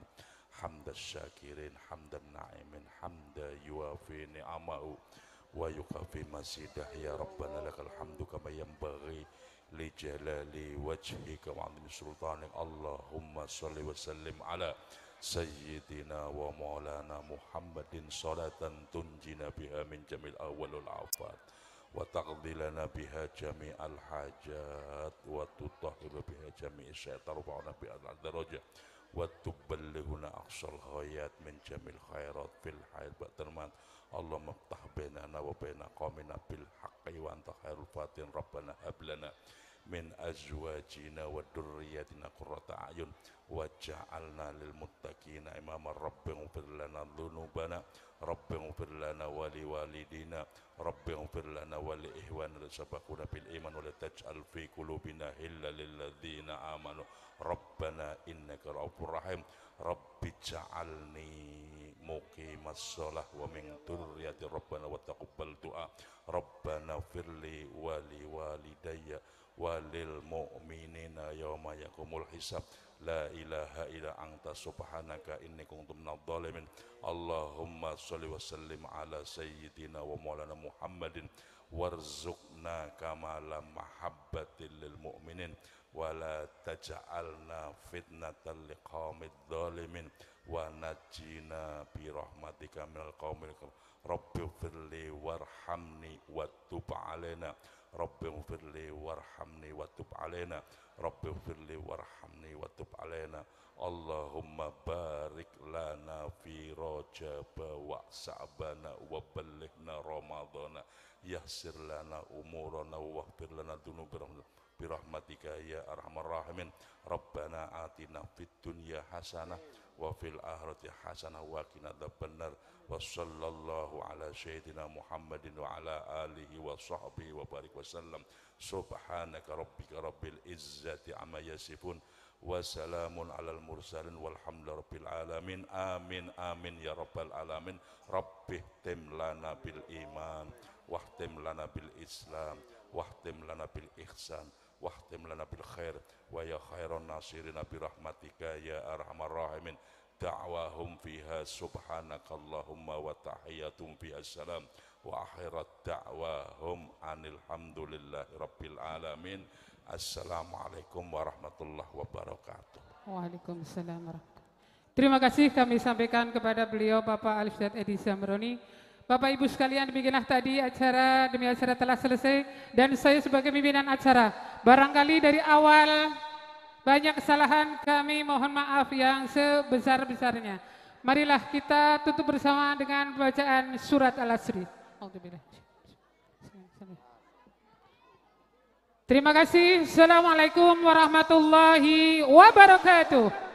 hamdas syakirin hamdan na'imin hamda yuafi ni'amahu wa yukafi masidah ya Rabbana lakal hamdu kama yanbaghi li jalali wajhika wa sultanik Allahumma salli wa sallim ala Sayyidina wa maulana Muhammadin salatan tunjina biha min jamil awalul afat wa taqdilana biha jami'al hajat wa tutahhiru biha jami'i syaitar wa al darajat wa tuballighuna aqsal khairat fil hayat wa وبين قومنا بالحق وأنت خير الفاتحين ربنا هب لنا من أزواجنا وذرياتنا قرة أعين وجعلنا للمتقين إماما رب اغفر لنا ذنوبنا رب اغفر لنا ولوالدينا رب اغفر لنا ولإخواننا سبقونا بالإيمان ولا تجعل في قلوبنا إلا للذين آمنوا ربنا إنك رؤوف رحيم رب اجعلني muqimas shalah wa min dzurriyyati rabbana wa taqabbal du'a rabbana firli wa li walidayya walil mu'minina yawma yakumul hisab la ilaha illa anta subhanaka inni kuntu minadh dhalimin Allahumma shalli wa sallim ala sayyidina wa maulana Muhammadin warzuqna kamala mahabbatil lil mu'minin wa taj'alna fitnatan liqaumid dhalimin wa najjina bi rahmatika minal qaumil rabbi firli warhamni wa tub alaina rabbi firli warhamni wa tub alaina rabbi firli warhamni wa tub alaina Allahumma barik lana fi rajaba wa sa'bana wa ballighna ramadana yassir lana umurana wa waghfir lana dhunubana birahmatika ya arhamar rahimin rabbana atina fid dunya hasanah wa fil akhirati hasanah wa qina adzabannar wa sallallahu ala sayyidina Muhammadin wa ala alihi wa sahbihi wa barik wa sallam subhanaka rabbika rabbil izzati amma yasifun wa salamun alal mursalin rabbil alamin amin amin ya rabbal alamin rabbih tim lana bil iman wahtim lana bil islam wahtim lana bil ihsan wahtim lana bil khair wa ya khairan nasirina bi rahmatika ya arhamar rahimin da'wahum fiha subhanakallahumma wa tahiyatum fiha salam wa akhirat da'wahum anil rabbil alamin assalamualaikum warahmatullahi wabarakatuh waalaikumsalam warahmatullahi wabarakatuh. Terima kasih kami sampaikan kepada beliau Bapak Alifzat Edi Zamroni Bapak Ibu sekalian demikianlah tadi acara demi acara telah selesai dan saya sebagai pimpinan acara barangkali dari awal banyak kesalahan kami mohon maaf yang sebesar-besarnya. Marilah kita tutup bersama dengan bacaan surat Al-Asri. Terima kasih. Assalamualaikum warahmatullahi wabarakatuh.